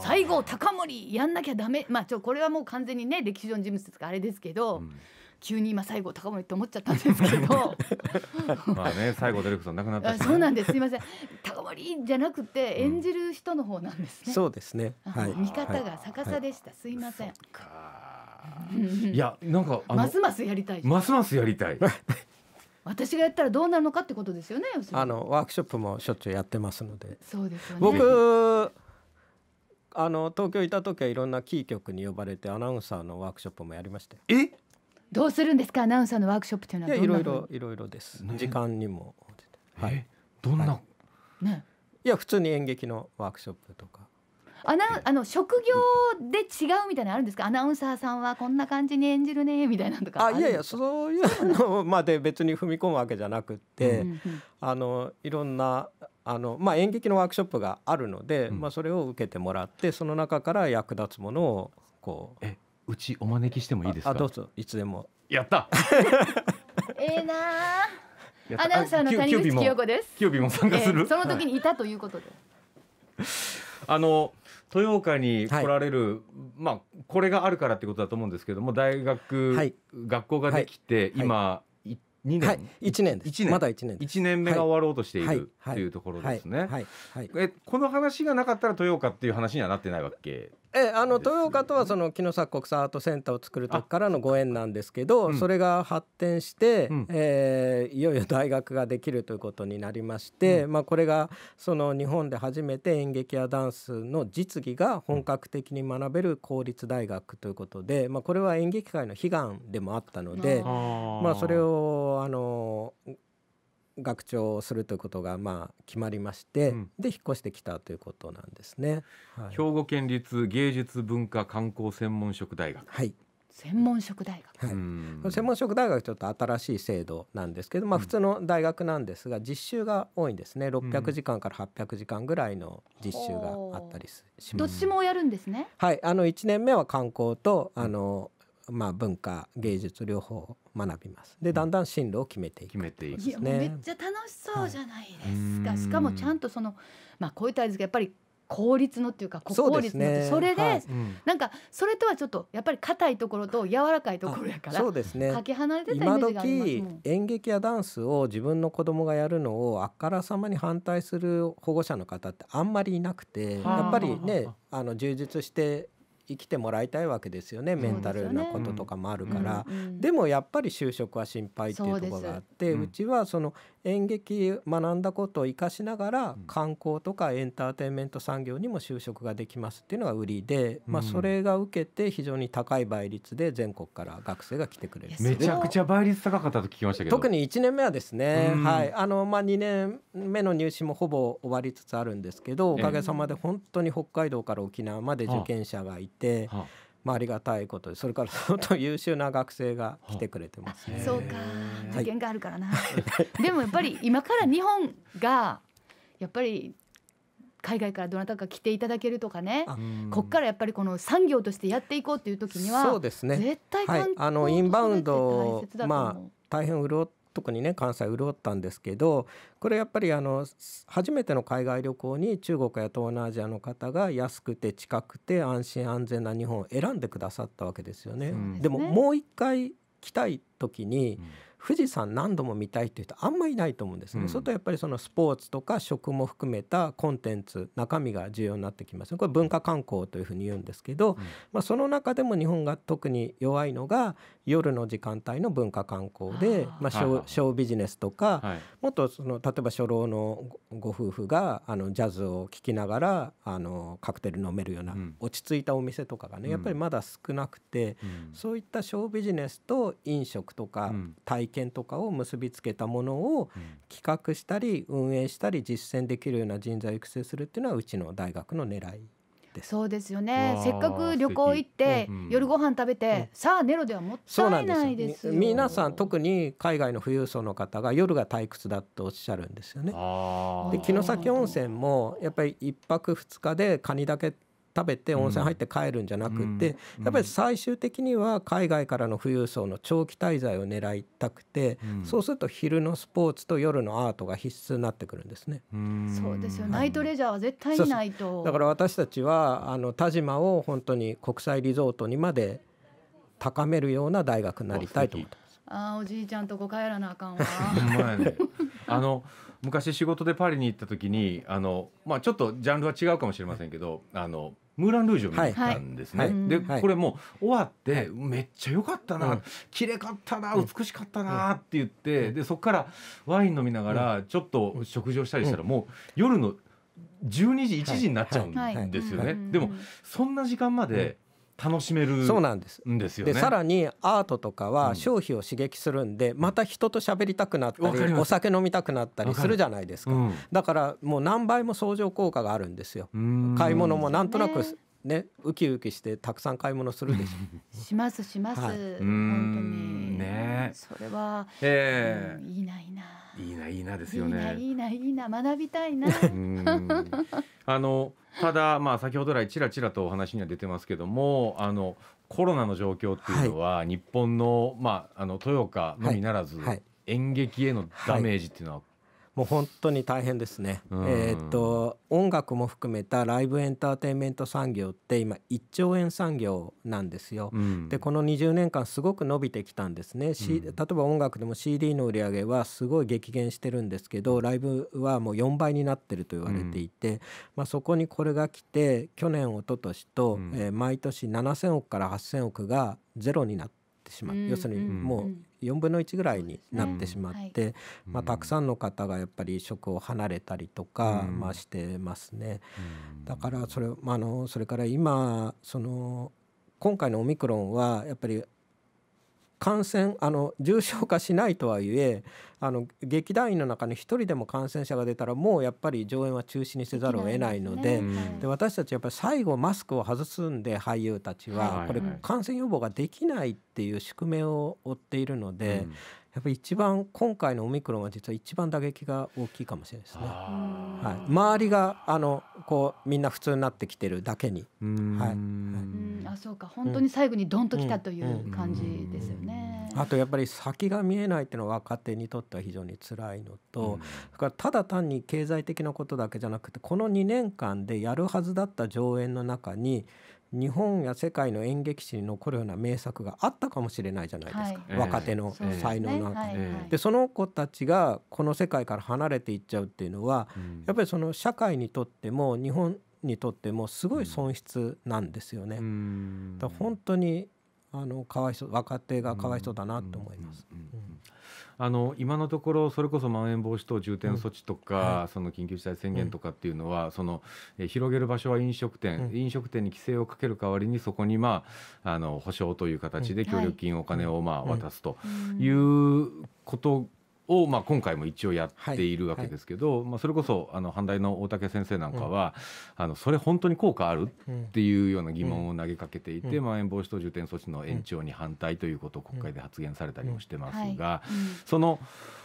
最後高森やんなきゃダメ。まあちょこれはもう完全にね歴史上の人物ですからあれですけど。うん急に今西郷隆盛って思っちゃったんですけど <laughs> まあね西郷輝彦さん亡くなった、ね、そうなんですすいません高森じゃなくて演じる人の方なんですね、うん、そうですね、はい、見方が逆さでした、はい、すいませんいやなんかますますやりたいますますやりたい <laughs> 私がやったらどうなるのかってことですよねあのワークショップもしょっちゅうやってますのでそうですよね僕あの東京いた時はいろんなキー局に呼ばれてアナウンサーのワークショップもやりましたえどうするんですかアナウンサーのワークショップというのはいろいろいろいろです、ね、時間にもはいどんな、はい、ねいや普通に演劇のワークショップとかアナあの職業で違うみたいなあるんですか、アナウンサーさんはこんな感じに演じるねみたいなとかあいやいやそういうのまで別に踏み込むわけじゃなくて、あのいろんなあの、まあ、演劇のワークショップがあるので、うん、まあ、それを受けてもらってその中から役立つものをこううちお招きしてもいいですかあどうぞいつでもやった <laughs> ええなアナウンサーの谷口清子ですキューも参加する、えー、その時にいたということで、はい、あの豊岡に来られる、はい、まあこれがあるからってことだと思うんですけども大学、はい、学校ができて、今、2年、はい、1年です1年まだ1年1年目が終わろうとしている、っていうところですね、はいはいえこの話がなかったら豊岡っていう話にはなってないわけえあの豊岡とはその木の作国際アートセンターを作る時からのご縁なんですけど、うん、それが発展して、うん、えー、いよいよ大学ができるということになりまして、うん、まあ、これがその日本で初めて演劇やダンスの実技が本格的に学べる公立大学ということで、まあ、これは演劇界の悲願でもあったのでまあ、それをあの学長をするということがまあ決まりまして、うん、で引っ越してきたということなんですね、はい、兵庫県立芸術文化観光専門職大学はい専門職大学、はい、専門職大学ちょっと新しい制度なんですけど、まあ、普通の大学なんですが実習が多いんですね600時間から800時間ぐらいの実習があったりします、うん、どっちもやるんですねはいあの1年目は観光とあのまあ、文化芸術両方学びますでだんだん進路を決めていく、ね、決めていく、ね、めっちゃ楽しそうじゃないですか、はい、しかもちゃんとその、まあ、こういったんですやっぱり効率のっていうか国公立のってそれで、はい、なんかそれとはちょっとやっぱり硬いところと柔らかいところやからそうですねかけ離れてたイメー時演劇やダンスを自分の子供がやるのをあからさまに反対する保護者の方ってあんまりいなくてやっぱりねあの充実して生きてもらいたいわけですよねメンタルなこととかもあるから、でもやっぱり就職は心配っていうところがあって、うちはその演劇学んだことを生かしながら観光とかエンターテインメント産業にも就職ができますっていうのが売りで、まあ、それが受けて非常に高い倍率で全国から学生が来てくれる、めちゃくちゃ倍率高かったと聞きましたけど特に1年目はですね、はいあのまあ、2年目の入試もほぼ終わりつつあるんですけどおかげさまで本当に北海道から沖縄まで受験者がいて。はあはあまあ、ありがたいことでそれから <laughs> 相当優秀な学生が来てくれてます、ね、そうか受験があるからな、はい、でもやっぱり今から日本がやっぱり海外からどなたか来ていただけるとかね、ここからやっぱりこの産業としてやっていこうという時には、そうですね。絶対、はい、あのインバウンド、まあ大変潤っ特にね関西潤ったんですけどこれやっぱりあの初めての海外旅行に中国や東南アジアの方が安くて近くて安心安全な日本を選んでくださったわけですよね。でねでももう一回来たい時に、うん富士山何度も見たいという人あんまりいないと思うんですね、うん、それとやっぱりそのスポーツとか食も含めたコンテンツ中身が重要になってきますこれ文化観光というふうに言うんですけど、うん、まあ、その中でも日本が特に弱いのが夜の時間帯の文化観光で、まあ、ショーショービジネスとか、はい、もっとその例えば初老のご夫婦があのジャズを聴きながらあのカクテル飲めるような落ち着いたお店とかがね、うん、やっぱりまだ少なくて、そういったショービジネスと飲食とか体見とかを結びつけたものを企画したり運営したり実践できるような人材を育成するっていうのはうちの大学の狙いそうですよねせっかく旅行行って、うん、夜ご飯食べて、うん、さあネロではもったいないですよ皆さん特に海外の富裕層の方が夜が退屈だとおっしゃるんですよねで城崎温泉もやっぱり一泊二日でカニだけ食べて温泉入って帰るんじゃなくて、やっぱり最終的には海外からの富裕層の長期滞在を狙いたくて、そうすると昼のスポーツと夜のアートが必須になってくるんですね。そうですよ、ナイトレジャーは絶対にないとだから私たちはあの田島を本当に国際リゾートにまで高めるような大学になりたいと思ってます。あおじいちゃんとこ帰らなあかんわ。<laughs> あの昔仕事でパリに行った時にあのまあちょっとジャンルは違うかもしれませんけど、あのムーラン・ルージュを見たんですね、はいはい、で、これも終わってめっちゃ良かったな、うん、綺麗かったな美しかったなって言って、うん、でそこからワイン飲みながらちょっと食事をしたりしたらもう夜の12時1時になっちゃうんですよね、でもそんな時間まで楽しめるそうなんですですよ、ね、でさらにアートとかは消費を刺激するんで、うん、また人と喋りたくなったりお酒飲みたくなったりするじゃないですか、うん、だからもう何倍も相乗効果があるんですよ買い物もなんとなくねウキウキしてたくさん買い物するでしょしますします、はい、本当にねそれは、えー、うん、いいないいないいなですよねいいないいな学びたいなあのただ、まあ、先ほど来ちらちらとお話には出てますけどもあのコロナの状況っていうのは、日本の,、まあ、あの豊岡のみならず、はいはい、演劇へのダメージっていうのはもう本当に大変ですね、うん、えー、っと音楽も含めたライブエンターテインメント産業って今1兆円産業なんですよ、うん、でこの20年間すごく伸びてきたんですね、う例えば音楽でも CD の売り上げはすごい激減してるんですけどライブはもう4倍になってると言われていて、まあ、そこにこれが来て去年おととしと、えー、毎年7000億から8000億がゼロになってしまう、う要するにもう4分の1ぐらいになってしまって、まあ、たくさんの方がやっぱり職を離れたりとか、まあ、してますね。だからそれ,、まあ、あのそれから今その今回のオミクロンはやっぱり感染あの重症化しないとはいえあの劇団員の中に1人でも感染者が出たらもうやっぱり上演は中止にせざるを得ないので、ね、で私たちやっぱり最後マスクを外すんで俳優たちは、はい、これ感染予防ができないっていう宿命を負っているので。うんやっぱり一番今回のオミクロンは実は一番打撃が大きいかもしれないですね。はい、周りがあのこうみんな普通になってきてるだけに。はい、うんあそうか本当に最後にドンときたという感じですよね。あとやっぱり先が見えないっていうのは若手にとっては非常につらいのと、だからただ単に経済的なことだけじゃなくてこの2年間でやるはずだった上演の中に日本や世界の演劇史に残るような名作があったかもしれないじゃないですか、はい、若手の才能なんか、えー、そで、ねはいはその子たちがこの世界から離れていっちゃうっていうのは、うん、やっぱりその社会にとっても日本にとってもすごい損失なんですよね。うん、だ本当にあのかわいそう若手がかわいそうだなと思います。うんあの今のところそれこそまん延防止等重点措置とか、はい、その緊急事態宣言とかっていうのは、そのえ広げる場所は飲食店、飲食店に規制をかける代わりにそこにまああの保証という形で協力金、お金をまあ渡すということを、まあ、今回も一応やっているわけですけど、はい、まあ、それこそあの半大の大竹先生なんかは、うん、あのそれ本当に効果あるっていうような疑問を投げかけていて、うん、まん延防止等重点措置の延長に反対ということを国会で発言されたりもしてますが、その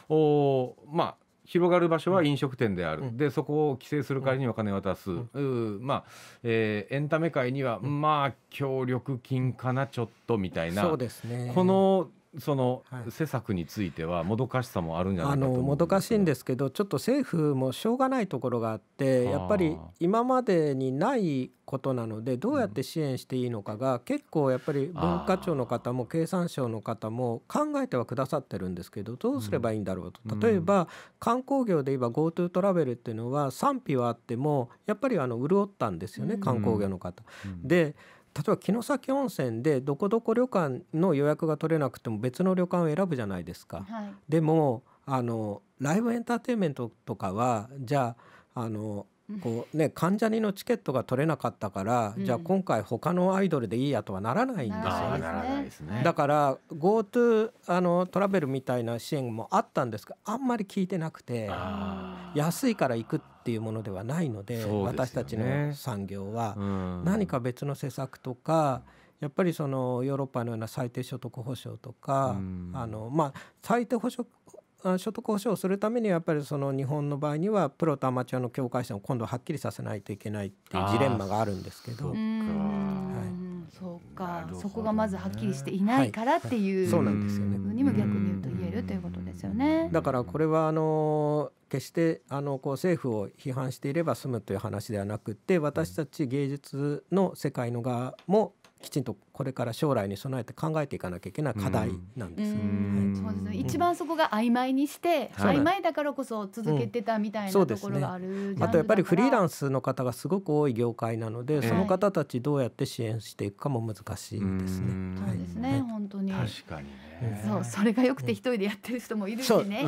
おまあ広がる場所は飲食店である、うん、でそこを規制する代わりにお金を渡す、うん、まあ、えー、エンタメ界には、うん、まあ協力金かなちょっとみたいな、ね、このその施策についてはもどかしさもあるんじゃないかと、はあのもどかしいんですけどちょっと政府もしょうがないところがあってやっぱり今までにないことなのでどうやって支援していいのかが結構やっぱり文化庁の方も経産省の方も考えてはくださってるんですけどどうすればいいんだろうと、例えば観光業で今 GoTo トラベルっていうのは賛否はあってもやっぱりあの潤ったんですよね観光業の方。で例えば城崎温泉でどこどこ旅館の予約が取れなくても別の旅館を選ぶじゃないですか。はい、でもあのライブエンターテインメントとかはじゃああのこうね、関ジャニのチケットが取れなかったから、うん、じゃあ今回他のアイドルでいいやとはならないんですよ、ね、だから GoTo あのトラベルみたいな支援もあったんですがあんまり効いてなくて安いから行くっていうものではないので、ね、私たちの産業は、うん、何か別の施策とかやっぱりそのヨーロッパのような最低所得保障とか、うん、あのまあ、最低保障所得保障をするためにはやっぱりその日本の場合にはプロとアマチュアの境界線を今度はっきりさせないといけないっていうジレンマがあるんですけど。そうか、そこがまずはっきりしていないからっていう、そうなんですよね。にも逆に言うと言えるということですよね。だからこれはあの決してあのこう政府を批判していれば済むという話ではなくて、私たち芸術の世界の側もきちんとこれから将来に備えて考えていかなきゃいけない課題なんです。そうですね。一番そこが曖昧にして、曖昧だからこそ続けてたみたいなところがある、ね。あとやっぱりフリーランスの方がすごく多い業界なので、その方たちどうやって支援していくかも難しいですね。そうですね。本当に。確かにそう、それが良くて一人でやってる人もいるしね。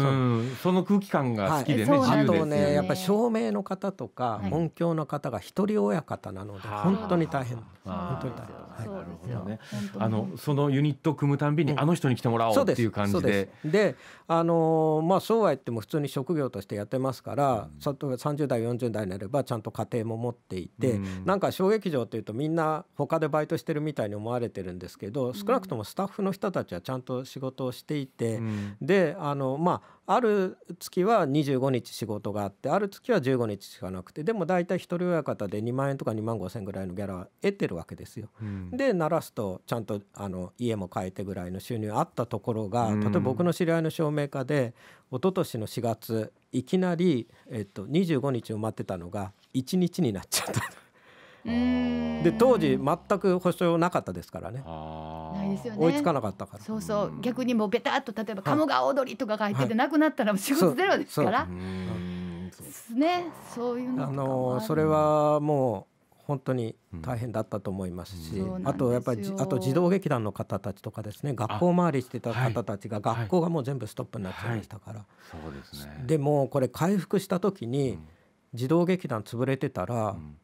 その空気感が好きでね。あとね、やっぱり照明の方とか音響の方が一人親方なので本当に大変。本当に大変。そうですよよねあのそのユニット組むたんびに、あの人に来てもらおうっていう感じで。であのー、まあ、そうは言っても普通に職業としてやってますから、うん、30代40代になればちゃんと家庭も持っていて、うん、なんか小劇場っていうとみんな他でバイトしてるみたいに思われてるんですけど少なくともスタッフの人たちはちゃんと仕事をしていて、うん、であのまあある月は25日仕事があってある月は15日しかなくてでも大体一人親方で2万円とか2万5千ぐらいのギャラは得てるわけですよ。うん、で鳴らすとちゃんとあの家も変えてぐらいの収入あったところが、うん、例えば僕の知り合いの照明家で一昨年の4月いきなり、えっと、25日埋まってたのが1日になっちゃった。で当時全く保証なかったですからねないですよね追いつかなかったからそうそう逆にもうベタっと例えば「鴨川踊り」とか書いててなくなったら仕事ゼロですから、ねそういうのあのそれはもう本当に大変だったと思いますし、うん、あとやっぱりあと児童劇団の方たちとかですね学校回りしてた方たちが学校がもう全部ストップになっちゃいましたから、はいはい、で、ね、もこれ回復した時に児童劇団潰れてたら、うん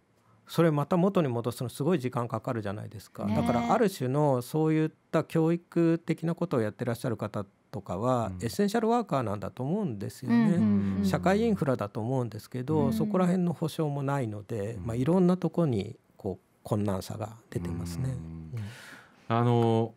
それまた元に戻すのすごい時間かかるじゃないですか、ね、だからある種のそういった教育的なことをやってらっしゃる方とかはエッセンシャルワーカーなんだと思うんですよね、社会インフラだと思うんですけど、そこら辺の保証もないので、まあ、いろんなとこにこう困難さが出てますね。あの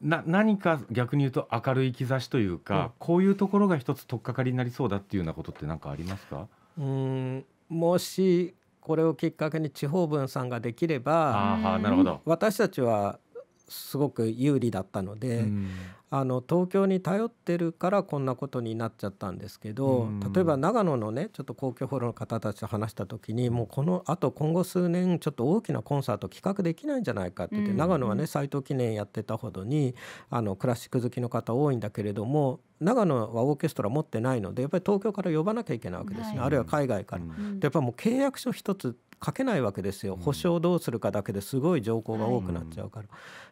な何か逆に言うと明るい兆しというか、うん、こういうところが一つ取っかかりになりそうだっていうようなことって何かありますかうんもしこれをきっかけに地方分散ができれば私たちはすごく有利だったので、うん、あの東京に頼ってるからこんなことになっちゃったんですけど、例えば長野のねちょっと公共ホールの方たちと話した時にもうこのあと今後数年ちょっと大きなコンサート企画できないんじゃないかって言って、長野はね斎藤記念やってたほどにあのクラシック好きの方多いんだけれども長野はオーケストラ持ってないのでやっぱり東京から呼ばなきゃいけないわけですね、はい、あるいは海外から。でやっぱもう契約書一つ書けないわけですよ保証どうするかだけですごい条項が多くなっちゃうから、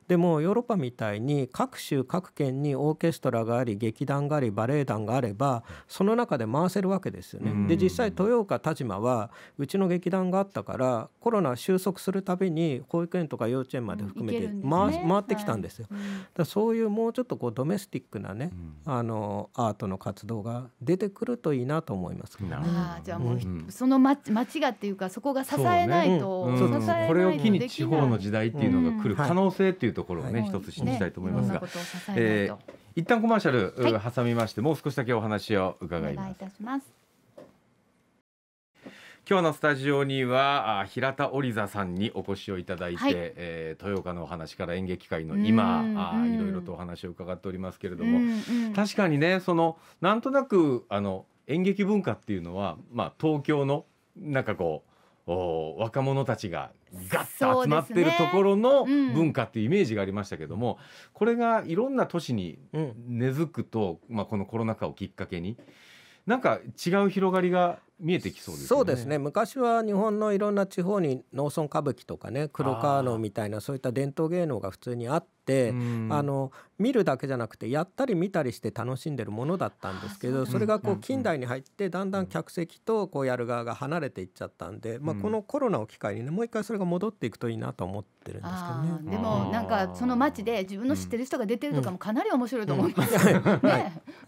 でもヨーロッパみたいに各州各県にオーケストラがあり劇団がありバレエ団があればその中で回せるわけですよね。で実際豊岡田島はうちの劇団があったからコロナ収束するたびに保育園とか幼稚園まで含めて回,、回ってきたんですよ。だそういうもうちょっとこうドメスティックなね、あのアートの活動が出てくるといいなと思います。あじゃあもう、その町間がっていうかそこが支えないと、これを機に地方の時代っていうのが来る可能性っていうところをね、はい、一つ信じしたいと思いますが、ねえー、一旦コマーシャル、挟みましてもう少しだけお話を伺います今日のスタジオには平田織座さんにお越しをいただいて、はい、えー、豊岡のお話から演劇界の今あいろいろとお話を伺っておりますけれども確かにねそのなんとなくあの演劇文化っていうのは、まあ、東京のなんかこうお若者たちがガッと集まってるところの文化っていうイメージがありましたけども、ねうん、これがいろんな都市に根付くと、まあ、このコロナ禍をきっかけになんか違う広がりが見えてきそうです、ね、そうですね昔は日本のいろんな地方に農村歌舞伎とかね黒川能みたいなそういった伝統芸能が普通にあってあの見るだけじゃなくてやったり見たりして楽しんでるものだったんですけどそれがこう近代に入ってだんだん客席とこうやる側が離れていっちゃったんで、まあ、このコロナを機会にねもう一回それが戻っていくといいなと思ってるんですけどね。でもなんかその街で自分の知ってる人が出てるとかもかなり面白いと思います、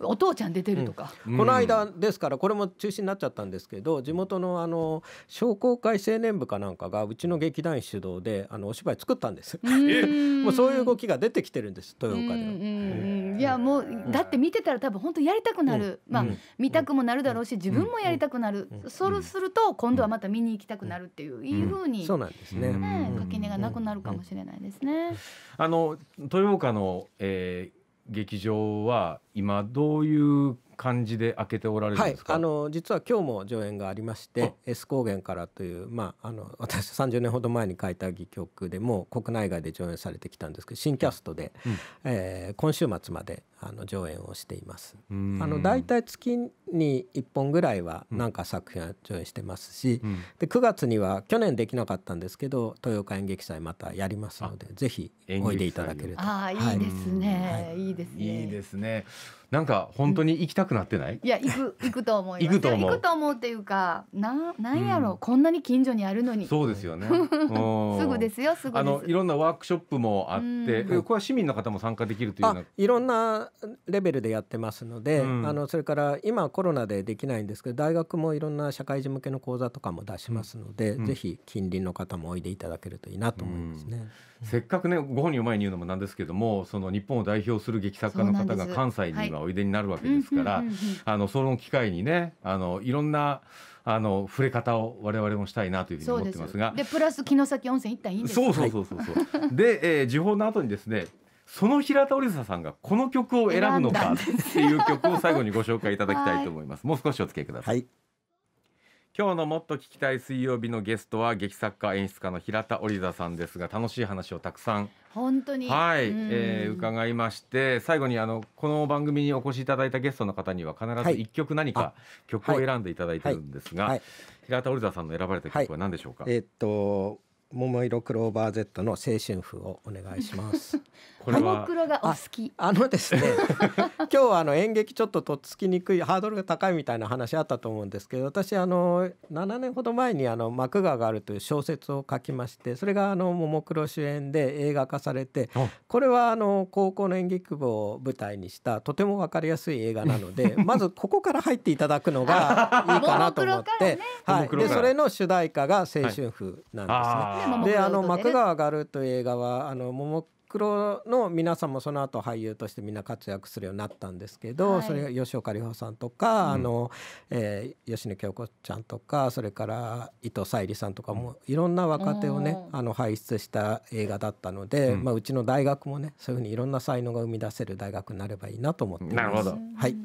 お父ちゃん出てるとか、この間ですからこれも中止になっちゃったんですですけど地元のあの商工会青年部かなんかがうちの劇団主導であのお芝居作ったんです <laughs> もうそういう動きが出てきてるんです豊岡では。いやもうだって見てたら多分本当やりたくなる、まあ、見たくもなるだろうし自分もやりたくなる、そうすると今度はまた見に行きたくなるっていう、いいふうに、そうなんですねね垣根がなくなるかもしれないですね。あの豊岡の、えー、劇場は今どういう感じで開けておられるんですか、はい、あの実は今日も上演がありまして「S 高原から」という、まあ、あの私30年ほど前に書いた戯曲でも国内外で上演されてきたんですけど新キャストで、うん、えー、今週末まであの上演をしています。あのだいたい月に一本ぐらいはなんか作品は上演してますし、うん、で九月には去年できなかったんですけど豊岡演劇祭またやりますのでぜひおいでいただけると。あ、はい、いですね、はい、いいですね。いいですね。なんか本当に行きたくなってない？いや行く行くと思い <laughs> 行くと思う。行くと思うっていうか、なんなんやろう、うん、こんなに近所にあるのに。そうですよね。<laughs> すぐですよすぐあのいろんなワークショップもあって、うん、これは市民の方も参加できるというような。いろんなレベルでやってますので、うん、あのそれから今コロナでできないんですけど大学もいろんな社会人向けの講座とかも出しますので、うん、ぜひ近隣の方もおいでいただけるといいなと思いますね、うん、せっかくねご本人を前に言うのもなんですけどもその日本を代表する劇作家の方が関西にはおいでになるわけですから、あのその機会にねあのいろんなあの触れ方を我々もしたいなというふうに思ってますがでプラス城崎温泉行ったらいいんですそうそうそうそうそうで、えー、時報の後にですねその平田織沙さんがこの曲を選ぶのかっていう曲を最後にご紹介いただきたいと思います、はい、もう少しお付き合いください、はい、今日のもっと聞きたい水曜日のゲストは劇作家演出家の平田織ザさんですが楽しい話をたくさん本当にはい、えー、伺いまして最後にあのこの番組にお越しいただいたゲストの方には必ず一曲何か曲を選んでいただいてるんですが、はい、平田織ザさんの選ばれた曲は何でしょうか、えー、っと桃色クローバー Z の青春風をお願いします <laughs> これはもクロがお好きあのですね <laughs> 今日はあの演劇ちょっととっつきにくいハードルが高いみたいな話あったと思うんですけど私あの7年ほど前にあの「幕川がある」という小説を書きましてそれがあのももクロ主演で映画化されてこれはあの高校の演劇部を舞台にしたとても分かりやすい映画なので <laughs> まずここから入っていただくのが <laughs> いいかなと思って、はい、でそれの主題歌が「青春風」なんですね。はい、であの幕川があるという映画はあの黒の皆さんもその後俳優としてみんな活躍するようになったんですけど、はい、それが吉岡里帆さんとか、うん、あのえー、吉野京子ちゃんとかそれから伊藤沙莉さんとかもいろんな若手をね、うん、あの輩出した映画だったので、うん、まあ、うちの大学もねそういうふうにいろんな才能が生み出せる大学になればいいなと思ってます。なるほどはい、はい、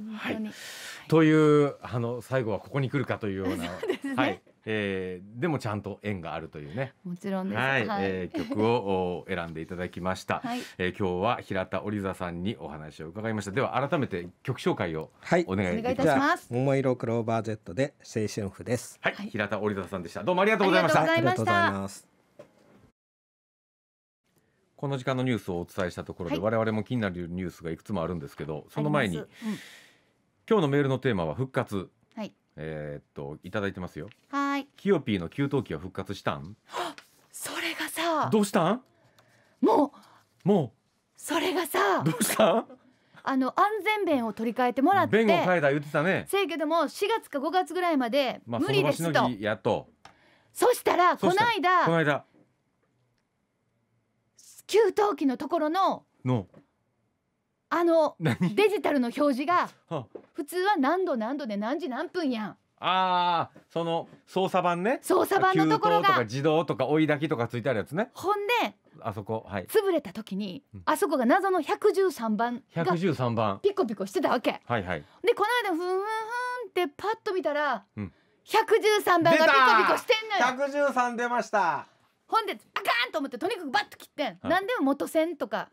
というあの最後はここに来るかというような。<laughs> うね、はいえー、でもちゃんと縁があるというねもちろんですはい、はい、えー、曲を選んでいただきました、<laughs> はい、えー、今日は平田織座さんにお話を伺いましたでは改めて曲紹介をお願いいたします、はい、桃色クローバー Z で青春譜ですはい、平田織座さんでしたどうもありがとうございましたありがとうございますこの時間のニュースをお伝えしたところで、我々も気になるニュースがいくつもあるんですけどその前に、うん、今日のメールのテーマは復活はいえー、っといただいてますよはいキヨピーの給湯器は復活したん <gasps> それがさどうしたんもうもうそれがさどうしたん <laughs> あの安全弁を取り替えてもらって弁を変えた言ってたねせやけども4月か5月ぐらいまでまあ、無理ですと,、やとそしたらこの間この間給湯器のところののあのデジタルの表示が普通は何度何度で何時何分やん。ああその操作盤ね操作盤のところが自動とか追い炊きとかついてあるやつねほんであそこ、はい、潰れた時に、あそこが謎の113番が113番ピコピコしてたわけ、はいはい、でこの間ふんふんふんってパッと見たら、うん、113番がピコピコしてんのよ113出ましたほんであかんと思ってとにかくバッと切ってん、何でも元栓とか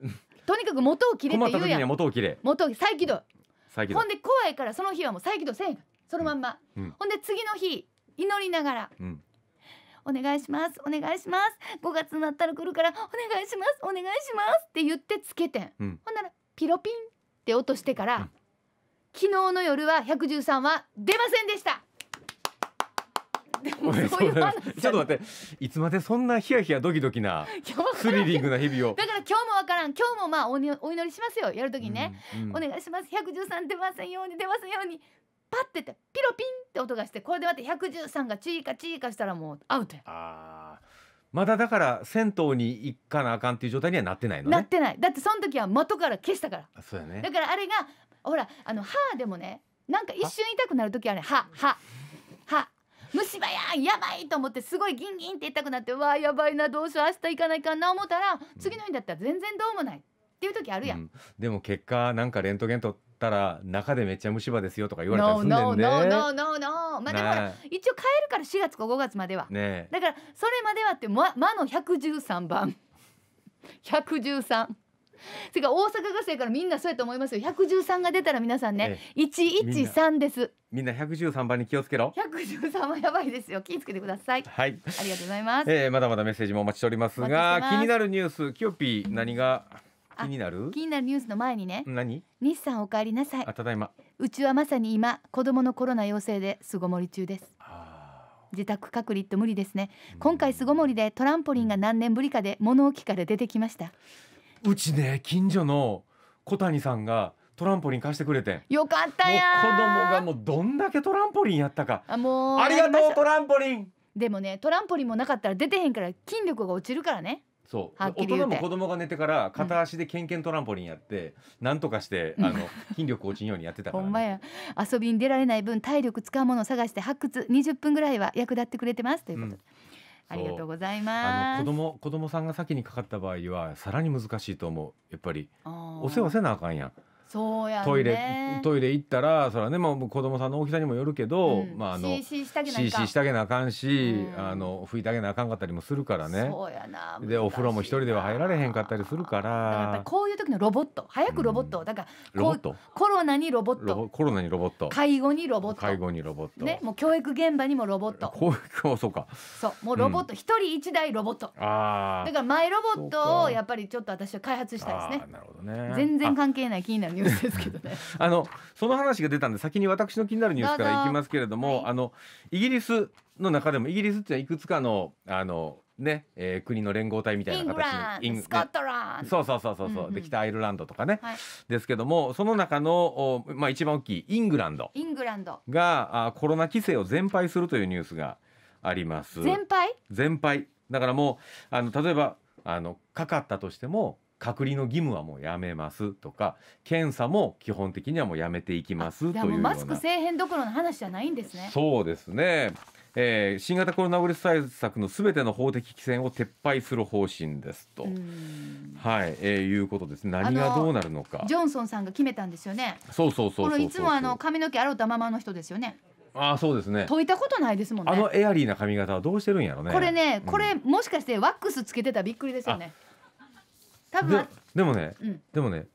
とにかく元を切れって困ったう時には元を切れ元を再起動再起動ほんで怖いからその日はもう再起動せんそのまんま、うんうんほんで次の日祈りながらうん「お願いしますお願いします5月になったら来るからお願いしますお願いします」って言ってつけてん、うんほんならピロピンって落としてから、うん昨日の夜は113は出ませんでしたそういうちょっと待っていつまでそんなヒヤヒヤドキドキなスリリングな日々をだから今日もわからん今日もまあおにお祈りしますよやるときね、うんうん、お願いします113出ませんように出ませんようにパッててピロピンって音がしてこれで待って113がチーカチーカしたらもうアウトやあまだだから銭湯に行かなあかんっていう状態にはなってないの、ね、なってないだってその時は元から消したからそうやねだからあれがほらあの歯でもねなんか一瞬痛くなる時はね歯歯虫歯ややばいと思ってすごいギンギンって痛くなってわあやばいなどうしよう明日行かないかな思ったら次の日だったら全然どうもないっていう時あるやん、うん、でも結果なんかレントゲン取ったら中でめっちゃ虫歯ですよとか言われたりすんねんね no, no, no, no, まあでもほら一応変えるから4月か5月までは、ね、だからそれまではって「ま」まの113番113それか大阪学生からみんなそうやと思いますよ113が出たら皆さんね、ええ、113ですみんな113番に気をつけろ113はやばいですよ気をつけてくださいはいありがとうございます、えー、まだまだメッセージもお待ちしておりますが気になるニュースキヨピー何が気になる気になるニュースの前にね何日産お帰りなさいあただいまうちはまさに今子供のコロナ陽性で巣ごもり中です自宅隔離って無理ですね今回巣ごもりでトランポリンが何年ぶりかで物置から出てきました、うんうちね近所の小谷さんがトランポリン貸してくれてよかったや子供がもうどんだけトランポリンやったかあもうありがとうトランポリンでもねトランポリンもなかったら出てへんから筋力が落ちるからねそう大人も子供が寝てから片足でけんけんトランポリンやって、うん、とかしてあの筋力落ちんようにやってたから、ね、ほんまや遊びに出られない分体力使うものを探して発掘20分ぐらいは役立ってくれてますということで、うんありがとうございます。子供子供さんが先にかかった場合はさらに難しいと思う。やっぱりお世話せなあかんやん。そうや、ね、トイレトイレ行ったらそれはねもう子供さんの大きさにもよるけど、うん、まああの CC したげなあかんし、うん、あの拭いてあげなあかんかったりもするからねそうやなでお風呂も一人では入られへんかったりするからやっこういう時のロボット早くロボット、うん、だからロボットコロナにロボットコロナにロボット介護にロボット介護にロボットねもう教育現場にもロボット教育もそうかそうもうロボット一、人一台ロボットあだからマイロボットをやっぱりちょっと私は開発したいですねなるほどね全然関係ない気になるュースですけどね <laughs> あのその話が出たんで先に私の気になるニュースからいきますけれども、はい、あのイギリスの中でもイギリスっていくつかのあのね、えー、国の連合体みたいな形にスコッランそうそうそうそうそう、うんうん、できたアイルランドとかね、はい、ですけどもその中のお、まあ、一番大きいイングランドイングランドがあコロナ規制を全廃するというニュースがあります全廃全廃だからもうあの例えばあのかかったとしても隔離の義務はもうやめますとか検査も基本的にはもうやめていきますというようマスクせえへんどころの話じゃないんですねそうですね、えー、新型コロナウイルス対策のすべての法的規制を撤廃する方針ですとはい、えー、いうことです何がどうなるのかジョンソンさんが決めたんですよねそうそうそうこのいつもあの髪の毛洗ったままの人ですよねああそうですね。解いたことないですもんね。あのエアリーな髪型はどうしてるんやろね。これね、これもしかしてワックスつけてたびっくりですよね。多分でもね、うん、でもね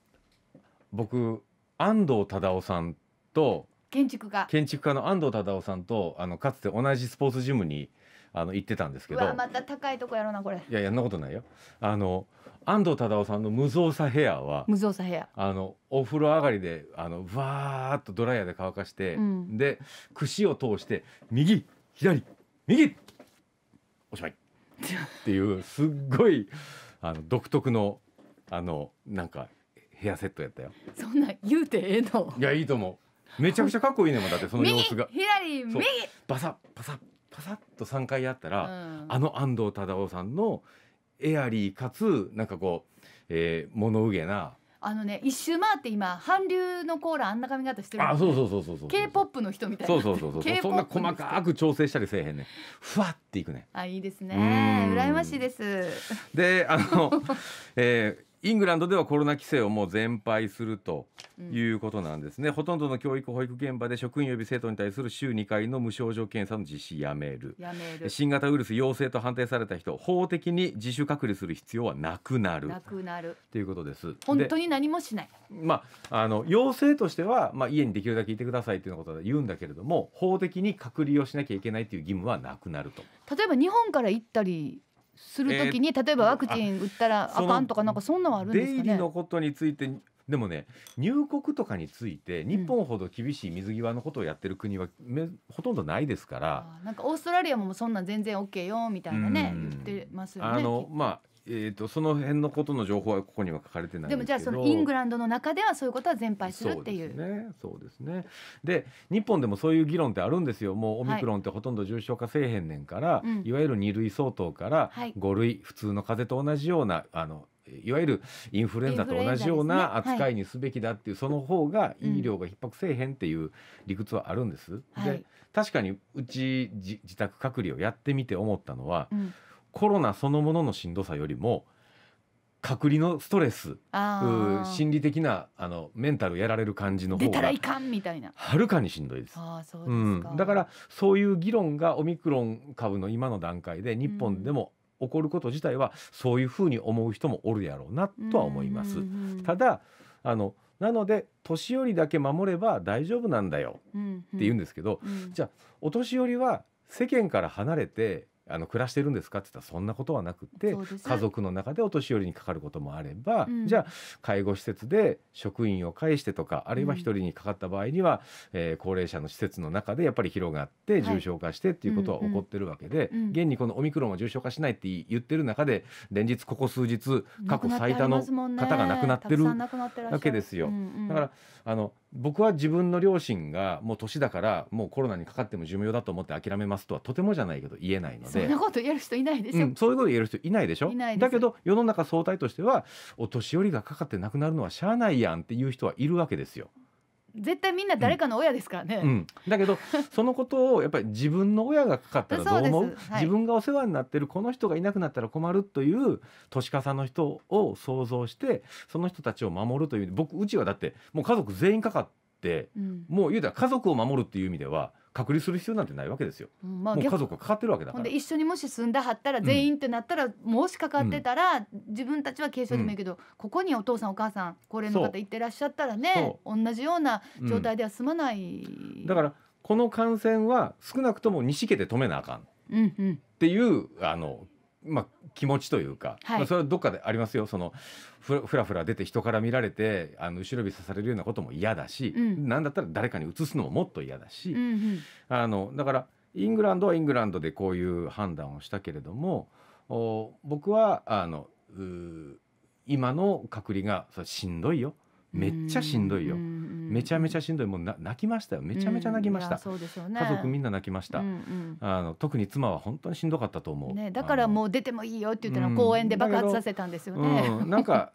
僕安藤忠雄さんと建築家建築家の安藤忠雄さんとあのかつて同じスポーツジムにあの行ってたんですけどまた高いとこやろうなこれいやいやなことないよあの安藤忠雄さんの無造作ヘアは無造作ヘアあのお風呂上がりであのわっとドライヤーで乾かして、うん、で串を通して右左右おしまいっていうすっごいあの独特のあのなんかヘアセットやったよそんな言うてええのいやいいと思うめちゃくちゃかっこいいねもだってその様子が左右バサッバサッバサッと3回やったら、うん、あの安藤忠雄さんのエアリーかつなんかこう、えー、物憂げなあのね一周回って今韓流のコーラあんな髪型してるあそうそうそうそうそう K-POP の人みたいなそうそうそうそうそんな細かく調整したりせえへんねふわっていくねあいいですね羨ましいですであの、<laughs> えー、イングランドではコロナ規制をもう全廃するということなんですね、うん、ほとんどの教育保育現場で職員及び生徒に対する週2回の無症状検査の実施やめるやめる新型ウイルス陽性と判定された人法的に自主隔離する必要はなくなるなくなるということです本当に何もしないまああの陽性としては、まあ、家にできるだけいてくださいっていうことは言うんだけれども法的に隔離をしなきゃいけないという義務はなくなると例えば日本から行ったりするときに、例えばワクチン打ったらあかんとかなんかそんなはあるんですかね。出入りのことについてでもね入国とかについて日本ほど厳しい水際のことをやってる国はめ、うん、ほとんどないですからなんかオーストラリアもそんな全然 OK よみたいなね、うん、言ってますよねあのまあえーと、その辺のことの情報はここには書かれてないでもじゃあそのイングランドの中ではそういうことは全廃するっていうねそうですねで日本でもそういう議論ってあるんですよもうオミクロンってほとんど重症化せえへんねんから、はい、いわゆる2類相当から5類、はい、普通の風邪と同じようなあのいわゆるインフルエンザと同じような扱いにすべきだっていう、ねはい、その方が医療が逼迫せえへんっていう理屈はあるんです。うん、で確かにうち自宅隔離をやってみて思ったのは、うんコロナそのもののしんどさよりも隔離のストレス心理的なあのメンタルやられる感じの方がはるかにしんどいですあそうですか、うん、だからそういう議論がオミクロン株の今の段階で日本でも起こること自体はそういうふうに思う人もおるやろうなとは思います。ただあのなので年寄りだけ守れば大丈夫なんだよって言うんですけど、うんうん、じゃあお年寄りは世間から離れてあの暮らしてるんですかって言ったらそんなことはなくて、家族の中でお年寄りにかかることもあれば、うん、じゃあ介護施設で職員を介してとかあるいは1人にかかった場合には、うん、えー、高齢者の施設の中でやっぱり広がって重症化してっていうことは起こってるわけで、はい、現にこのオミクロンは重症化しないって言ってる中で連日ここ数日過去最多の方が亡くなってるわけですよ。だからあの僕は自分の両親がもう年だからもうコロナにかかっても寿命だと思って諦めますとはとてもじゃないけど言えないのでそんなこと言える人いないでしょ、うん、そういうこと言える人いないでしょいないだけど世の中総体としてはお年寄りがかかって亡くなるのはしゃあないやんっていう人はいるわけですよ。絶対みんな誰かの親ですからね、うん、だけどそのことをやっぱり自分の親がかかったらどう思う、はい、自分がお世話になってるこの人がいなくなったら困るという年かさの人を想像してその人たちを守るという僕うちはだってもう家族全員かかって、うん、もう言うたら家族を守るっていう意味では隔離する必要なんてないわけですよ、まあ、もう家族がかかってるわけだから一緒にもし住んだはったら全員ってなったら、うん、もしかかってたら、自分たちは軽症でもいいけど、うん、ここにお父さんお母さん高齢の方行ってらっしゃったらね同じような状態では済まない、うん、だからこの感染は少なくとも西家で止めなあかんっていう、あのまあ、気持ちというか、はい、まあ、それはどっかでありますよそのふらふら出て人から見られてあの後ろ指さされるようなことも嫌だし、うん、なんだったら誰かに移すのももっと嫌だし、うんうん、あのだからイングランドはイングランドでこういう判断をしたけれども僕はあの今の隔離がそれしんどいよ。めっちゃしんどいよ。めちゃめちゃしんどいもう泣きましたよめちゃめちゃ泣きました、うんね、家族みんな泣きました、うんうん、あの特に妻は本当にしんどかったと思う、ね、だからもう出てもいいよって言ったら公園で爆発させたんですよね、うん、なんか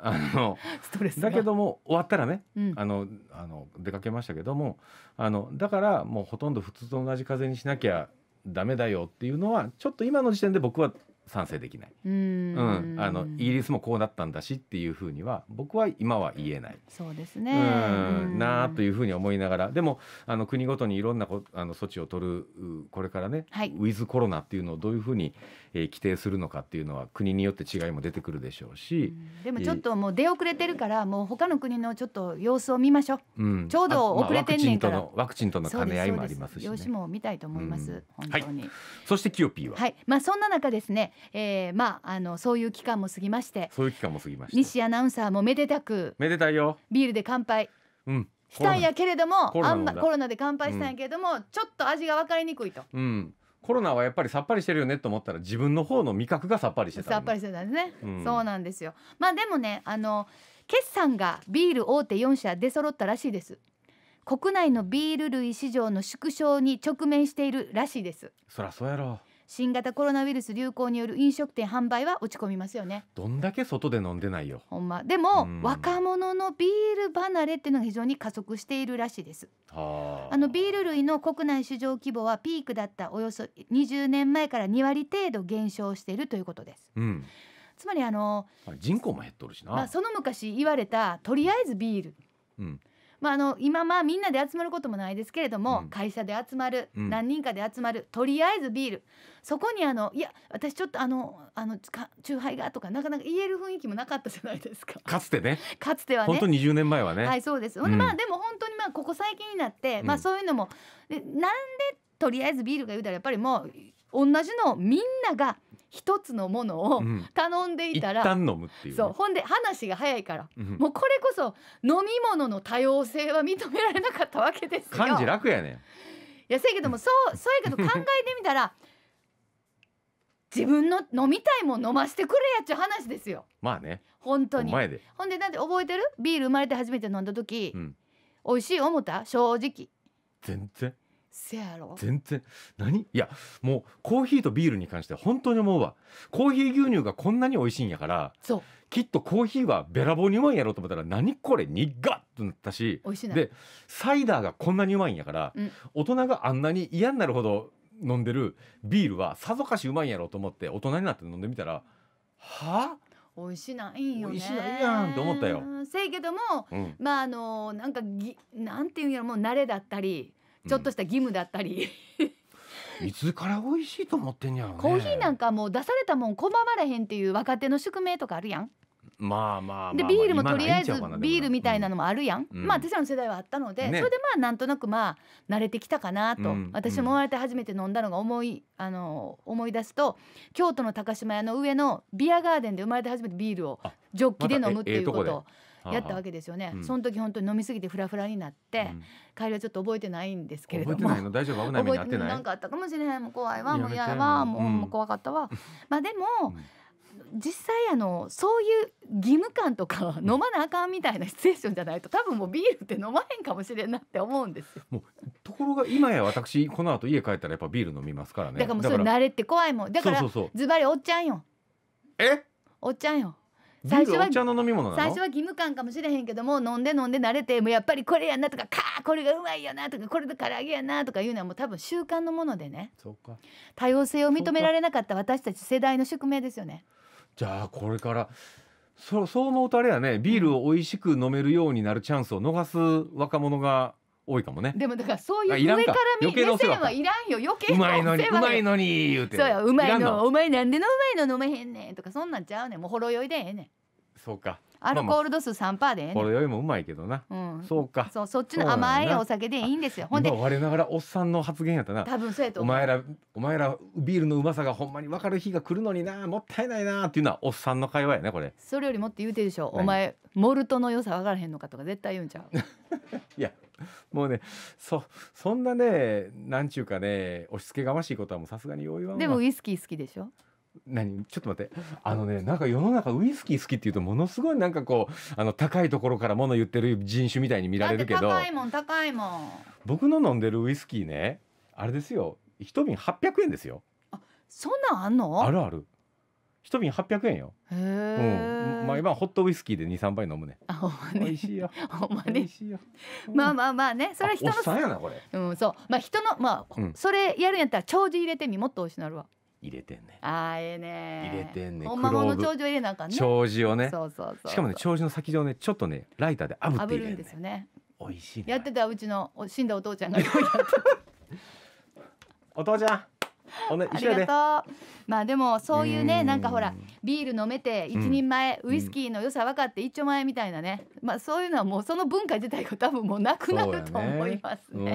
あの <laughs> ストレスだけども終わったらね、うん、あのあの出かけましたけどもあのだからもうほとんど普通と同じ風にしなきゃダメだよっていうのはちょっと今の時点で僕は賛成できないうん、あのイギリスもこうなったんだしっていうふうには僕は今は言えないそうですねうんなあというふうに思いながらでもあの国ごとにいろんなこあの措置を取るこれからね、はい、ウィズコロナっていうのをどういうふうに、えー、規定するのかっていうのは国によって違いも出てくるでしょうしでもちょっともう出遅れてるからもう他の国のちょっと様子を見ましょう、うん、ちょうど遅れてんねんから、まあ、ワクチンとの兼ね合いもありますし、ね、様子も見たいと思います、本当に、はい、そしてキヨピーは、はいまあ、そんな中ですねえー、まああのそういう期間も過ぎましてそういう期間も過ぎまして西アナウンサーもめでたくめでたいよビールで乾杯うんしたんやけれどもあん、ま、コロナで乾杯したんやけれども、うん、ちょっと味が分かりにくいと。うんコロナはやっぱりさっぱりしてるよねと思ったら自分の方の味覚がさっぱりしてた、ね、さっぱりしてたんですね、うん、そうなんですよまあでもねあの決算がビール大手4社出揃ったらしいです国内のビール類市場の縮小に直面しているらしいですそりゃそうやろう新型コロナウイルス流行による飲食店販売は落ち込みますよねどんだけ外で飲んでないよほんまでも、若者のビール離れっていうのが非常に加速しているらしいですあのビール類の国内市場規模はピークだったおよそ20年前から2割程度減少しているということです、うん、つまりあの人口も減っとるしな、まあ、その昔言われたとりあえずビール、うんまあ、あの今まあみんなで集まることもないですけれども、うん会社で集まる、うん何人かで集まるとりあえずビールそこにあのいや私ちょっとあのあのか酎ハイがとかなかなか言える雰囲気もなかったじゃないですかかつてねかつてはね本当に20年前はね、はいそうです、ほんでうんまあでも本当にまあここ最近になって、まあそういうのもでなんでとりあえずビールが言うたらやっぱりもう同じのをみんなが一つのものを頼んでいたら、うん、飲むっていう、ね、そうほんで話が早いから、うん、もうこれこそ飲み物の多様性は認められなかったわけですよ漢楽やねんいやせやけどもそう <laughs> そうやけど考えてみたら自分の飲みたいもん飲ましてくれやっちゅう話ですよまあね本当にほんでなんて覚えてるビール生まれて初めて飲んだ時、うん、美味しい思った正直全然せやろ全然何いやもうコーヒーとビールに関して本当に思うわコーヒー牛乳がこんなに美味しいんやからそうきっとコーヒーはべらぼうにうまいやろうと思ったら何これにがっとなったし美味しいなでサイダーがこんなにうまいんやから、うん大人があんなに嫌になるほど飲んでるビールはさぞかしうまいんやろうと思って大人になって飲んでみたらはあ美味しないんよね美味しないやんって思ったよせやけども、うんまああのなんかぎなんていうんやろもう慣れだったりちょっとした義務だったり、<laughs> いつから美味しいと思ってんやろ、ね、コーヒーなんかもう出されたもん拒まれへんっていう若手の宿命とかあるやん。まあまあでビールもとりあえずビールみたいなのもあるやん、まあ私らの世代はあったので、それでまあなんとなくまあ慣れてきたかなと、私も生まれて初めて飲んだのが思いあの思い出すと京都の高島屋の上のビアガーデンで生まれて初めてビールをジョッキで飲むっていうこと。やったわけですよね、その時本当に飲みすぎてフラフラになって、帰りはちょっと覚えてないんですけれども覚えてないの大丈夫危ない目にってないなんかあったかもしれない。もう怖いわもう嫌やわもう,、怖かったわ <laughs> まあでも、実際あのそういう義務感とか飲まなあかんみたいなシチュエーションじゃないと多分もうビールって飲まへんかもしれんなって思うんですよ。ところが今や私この後家帰ったらやっぱビール飲みますからね。だからもうそれ慣れって怖いもんだからズバリおっちゃんよ。えおっちゃんよ。最初は最初は義務感かもしれへんけども飲んで飲んで慣れてもやっぱりこれやなとかかこれがうまいよなとかこれで唐揚げやなとかいうのはもう多分習慣のものでね多様性を認められなかった私たち世代の宿命ですよね。じゃあこれからそそう思うとあれやねビールを美味しく飲めるようになるチャンスを逃す若者が多いかもねでもだからそういう上から見目線はいらんよ余計うまいのにうまいのに言うてそうやうまいのお前なんでのうまいの飲めへんねんとかそんなんちゃうねんもうほろ酔いでええねんそうかアルコール度数三パーでええねん、ほろ酔いもうまいけどな、うん、そうかそうそっちの甘いお酒でいいんですよほんで我ながらおっさんの発言やったな多分そうやとお前らお前らビールのうまさがほんまに分かる日が来るのになもったいないなっていうのはおっさんの会話やねこれそれよりもって言うてでしょお前モルトの良さ分からへんのかとか絶対言うんちゃう <laughs> いやもうねそそんなねなんちゅうかね押し付けがましいことはもうさすがに容易はでもウイスキー好きでしょ何ちょっと待ってあのねなんか世の中ウイスキー好きっていうとものすごいなんかこうあの高いところからもの言ってる人種みたいに見られるけど高いもん高いもん僕の飲んでるウイスキーねあれですよ一瓶800円ですよそんなんあんのあるある一瓶八百円よ。うん、まあ今ホットウイスキーで二三杯飲むね。あ、ほんまに。美味しいよ。<laughs> ほんまね。まあまあまあね、それは人の。うん、そう、まあ人の、まあ、それやるんやったら、長寿入れてみ、もっとお味しなるわ。入れてんね。ああ、ええね。入れてんね。おんまもの長寿入れなんかね。長寿をね。そうそうそう。しかもね、長寿の先上ね、ちょっとね、ライターで炙ってるんですよね。美味しい。やってたうちの、死んだお父ちゃんが。<laughs> お父ちゃん。ありがとうまあでもそういうねなんかほらビール飲めて一人前、ウイスキーの良さ分かって一丁前みたいなねまあそういうのはもうその文化自体が多分もうなくなると思いますうね。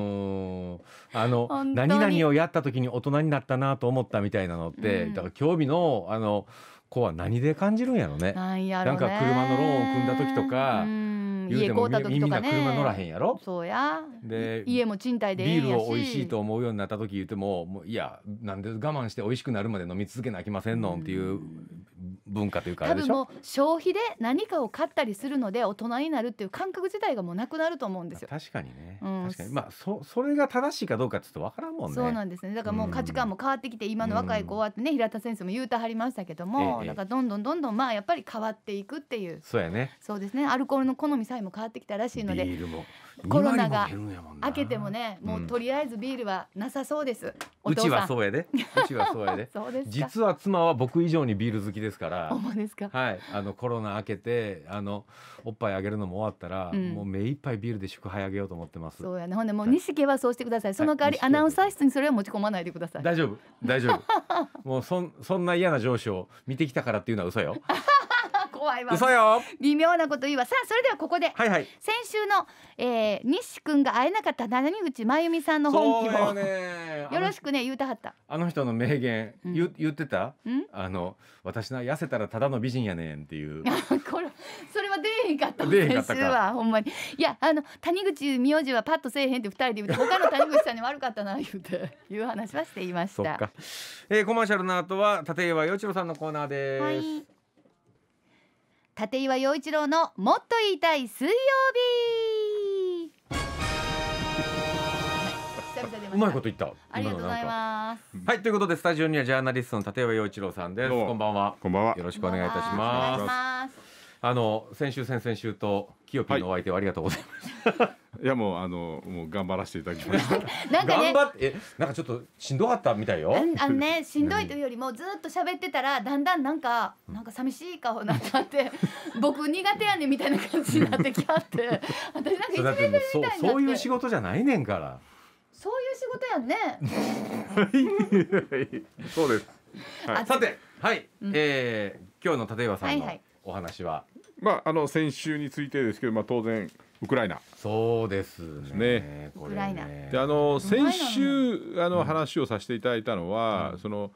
んあの何々をやった時に大人になったなと思ったみたいなのって、だから興味のあの子は何で感じるんやろね。ねなんか車のローンを組んだ時とかうん家買うた時とかね耳が車乗らへんやろそうやで家も賃貸でビールを美味しいと思うようになった時言ってももういやなんで我慢して美味しくなるまで飲み続けなきませんのっていう文化というか多分もう消費で何かを買ったりするので大人になるっていう感覚自体がもうなくなると思うんですよ。確かにね、うん、確かにまあそそれが正しいかどうかちょっとわからんもんね。そうなんですねだからもう価値観も変わってきて、今の若い子はってね、平田先生も言うてはりましたけども、ええ、だからどんどんどんどんまあやっぱり変わっていくっていうそうやねそうですねアルコールの好みさえも変わってきたらしいので。ビールもコロナが開けてもね、もうとりあえずビールはなさそうです。うちはそうやで。うちはそうやで。<laughs> 実は妻は僕以上にビール好きですから。はい、あのコロナ開けて、あのおっぱいあげるのも終わったら、うん、もう目いっぱいビールで祝杯あげようと思ってます。そうやね、ほんでもう錦はそうしてください。その代わり、アナウンサー室にそれは持ち込まないでください。大丈夫、大丈夫。もうそん、そんな嫌な上司を見てきたからっていうのは嘘よ。怖いわ嘘よ微妙なこと言うわさあそれではここで、はいはい、先週の、えー、西君が会えなかった谷口真由美さんの本気を、<laughs> よろしくね言うたはったあの人の名言、うん、言言ってた、うん、あの私な痩せたらただの美人やねんっていう <laughs> これそれは出えへんかったでえへんかほんまにいやあの谷口名字はパッとせえへんって二人で言って他の谷口さんに悪かったな言うていう話はしていましたそえー、コマーシャルの後は立岩洋一郎さんのコーナーです、はい立岩陽一郎のもっと言いたい水曜日うまいこと言ったありがとうございますはいということでスタジオにはジャーナリストの立岩陽一郎さんですこんばんはこんばんはよろしくお願いいたしますあの先週先々週とキヨピーのお相手はありがとうございます。はい、いやもうあのもう頑張らせていただきました。<laughs> なんかね、頑張ってなんかちょっとしんどかったみたいよ。あのね <laughs> しんどいというよりもずっと喋ってたらだんだんなんかなんか寂しい顔になっって <laughs> 僕苦手やねみたいな感じになってきはって私なんかい一年るみたいになってそうそういう仕事じゃないねんから。そういう仕事やんね。そうです。はい、さてはい、うん、えー、今日の立岩さんの、はいはいお話は。まあ、あの先週についてですけど、まあ、当然ウクライナそうですね。ウクライナであの先週あの話をさせていただいたのは、その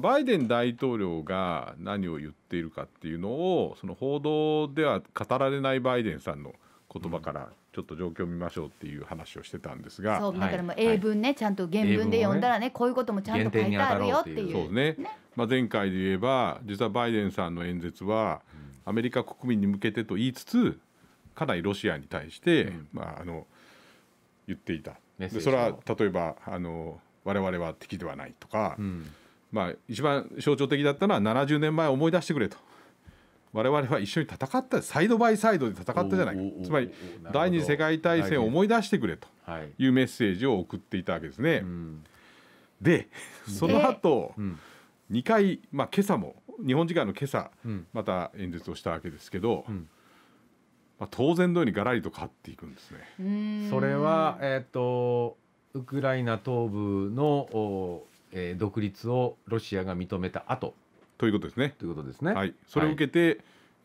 バイデン大統領が何を言っているかっていうのをその報道では語られないバイデンさんの言葉からちょっと状況を見ましょうっていう話をしてたんですが、そうだからも英文ね、はい、ちゃんと原文で読んだらね、ね、こういうこともちゃんと書いてあるよっていう。そうね、ね、まあ、前回で言えば実はバイデンさんの演説はアメリカ国民に向けてと言いつつかなりロシアに対して、うん、まあ、あの言っていたでそれは例えばあの我々は敵ではないとか、うん、まあ、一番象徴的だったのは70年前思い出してくれと。我々は一緒に戦ったサイドバイサイドで戦ったじゃないかつまり第二次世界大戦を思い出してくれというメッセージを送っていたわけですね。はいでその後、えー、2回、まあ、今朝も日本時間の今朝、うん、また演説をしたわけですけど、うん、まあ、当然のようにがらりと変わっていくんですね。それは、えーと、ウクライナ東部の、えー、独立をロシアが認めた後ということですね。ということですね。はい、それを受けて、はい、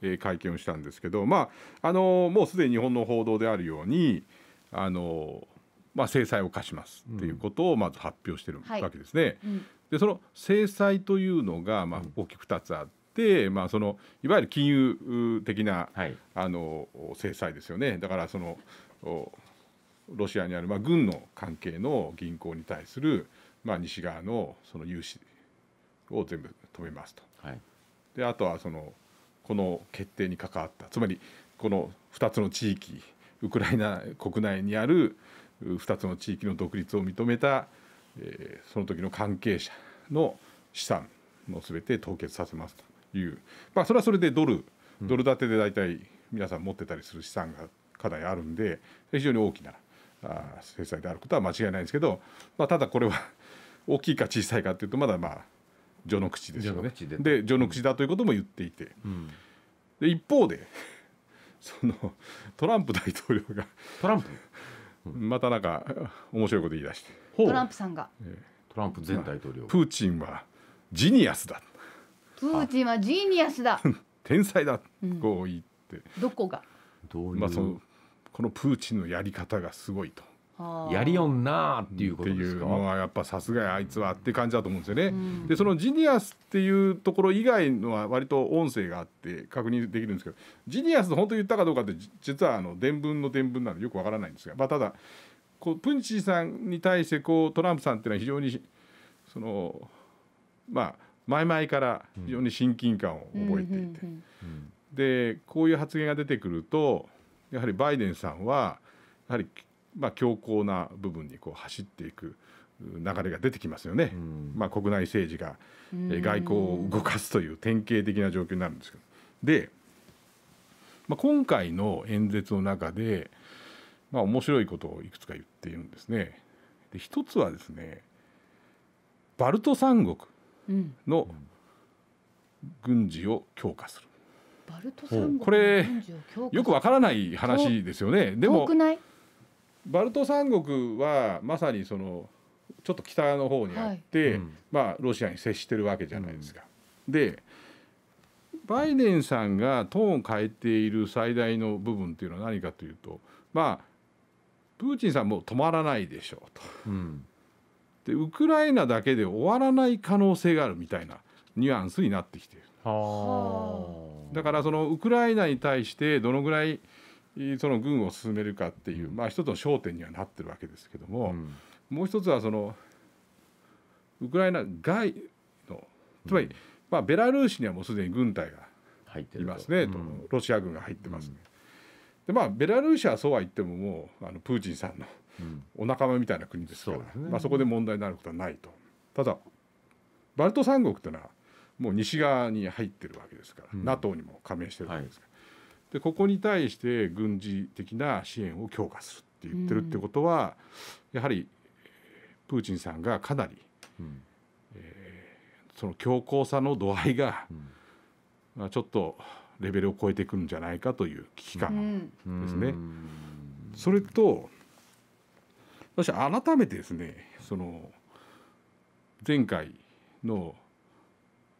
えー、会見をしたんですけど、まああのー、もうすでに日本の報道であるように、あのー、まあ、制裁を課しますっていうことをまず発表してるわけですね。はいうん、でその制裁というのがまあ大きく2つあって、うん、まあ、そのいわゆる金融的な、はい、あの制裁ですよねだからそのロシアにある、まあ、軍の関係の銀行に対する、まあ、西側のその融資を全部止めますと、はい、であとはそのこの決定に関わったつまりこの2つの地域ウクライナ国内にある2つの地域の独立を認めたえー、その時の関係者の資産のすべて凍結させますという、まあ、それはそれでドル、ドル建てで大体皆さん持ってたりする資産がかなりあるんで、非常に大きなあ制裁であることは間違いないんですけど、まあ、ただこれは <laughs> 大きいか小さいかというと、まだまあ序の口ですよね。で序の口だということも言っていて、うん、で一方でそのトランプ大統領がトランプまたなんか <laughs> 面白いこと言い出してトランプさんが、トランプ前大統領、プーチンはジニアスだプーチンはジニアスだ天才だ、とこう言ってどこがまあ、そのこのプーチンのやり方がすごいとやりよんなあっていうことですかっていうのはやっぱさすがやあいつはって感じだと思うんですよね。うん、でそのジニアスっていうところ以外のは割と音声があって確認できるんですけどジニアス本当に言ったかどうかって実はあの伝聞の伝聞なのでよくわからないんですが、まあ、ただこうプンチさんに対してこうトランプさんっていうのは非常にそのまあ前々から非常に親近感を覚えていて、でこういう発言が出てくるとやはりバイデンさんはやはりまあ、強硬な部分にこう走っていく流れが出てきますよね、まあ、国内政治が外交を動かすという典型的な状況になるんですけどで、まあ、今回の演説の中で、まあ、面白いことをいくつか言っているんですね。で一つはですねバルト三国の軍事を強化する、バルト三国これよくわからない話ですよねでもバルト三国はまさにそのちょっと北の方にあって、はいまあ、ロシアに接してるわけじゃないですか。うん、でバイデンさんがトーンを変えている最大の部分っていうのは何かというとまあプーチンさんも止まらないでしょうと、うん、でウクライナだけで終わらない可能性があるみたいなニュアンスになってきている。だからそのウクライナに対してどのぐらいその軍を進めるかっていう、まあ、一つの焦点にはなってるわけですけども、うん、もう一つはそのウクライナ外のつまり、まあ、ベラルーシにはもうすでに軍隊がいますねと、うん、ロシア軍が入ってます、ね、でまあ、ベラルーシはそうは言ってももうあのプーチンさんのお仲間みたいな国ですから、うんね、まあ、そこで問題になることはないとただバルト三国というのはもう西側に入ってるわけですから、うん、NATO にも加盟してるわけですかでここに対して軍事的な支援を強化するって言ってるってことは、やはりプーチンさんがかなり、うんえー、その強硬さの度合いが、まあ、ちょっとレベルを超えてくるんじゃないかという危機感ですね。それと私改めてですねその前回の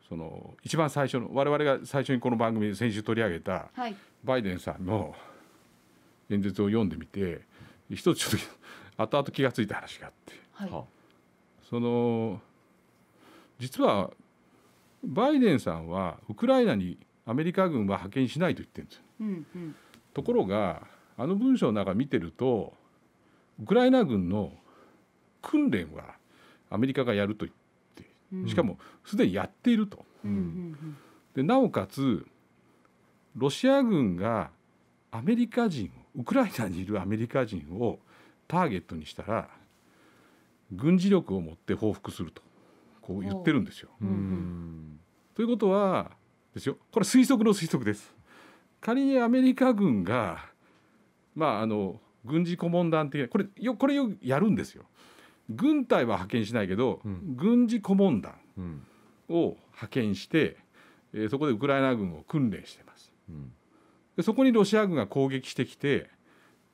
その一番最初の我々が最初にこの番組で先週取り上げた、はい、バイデンさんの演説を読んでみて一つちょっと後々気が付いた話があって、はい、その実はバイデンさんはウクライナにアメリカ軍は派遣しないと言ってるんですよ。うんうん、ところがあの文章の中見てるとウクライナ軍の訓練はアメリカがやると言ってしかもすでにやっていると。うんうんうん、でなおかつロシア軍がアメリカ人ウクライナにいるアメリカ人をターゲットにしたら軍事力を持って報復するとこう言ってるんですよ。ということはですよこれ推測の推測です。仮にアメリカ軍がまああの軍事顧問団的なこれよこれよやるんですよ。軍隊は派遣しないけど、うん、軍事顧問団を派遣して、えー、そこでウクライナ軍を訓練してでそこにロシア軍が攻撃してきて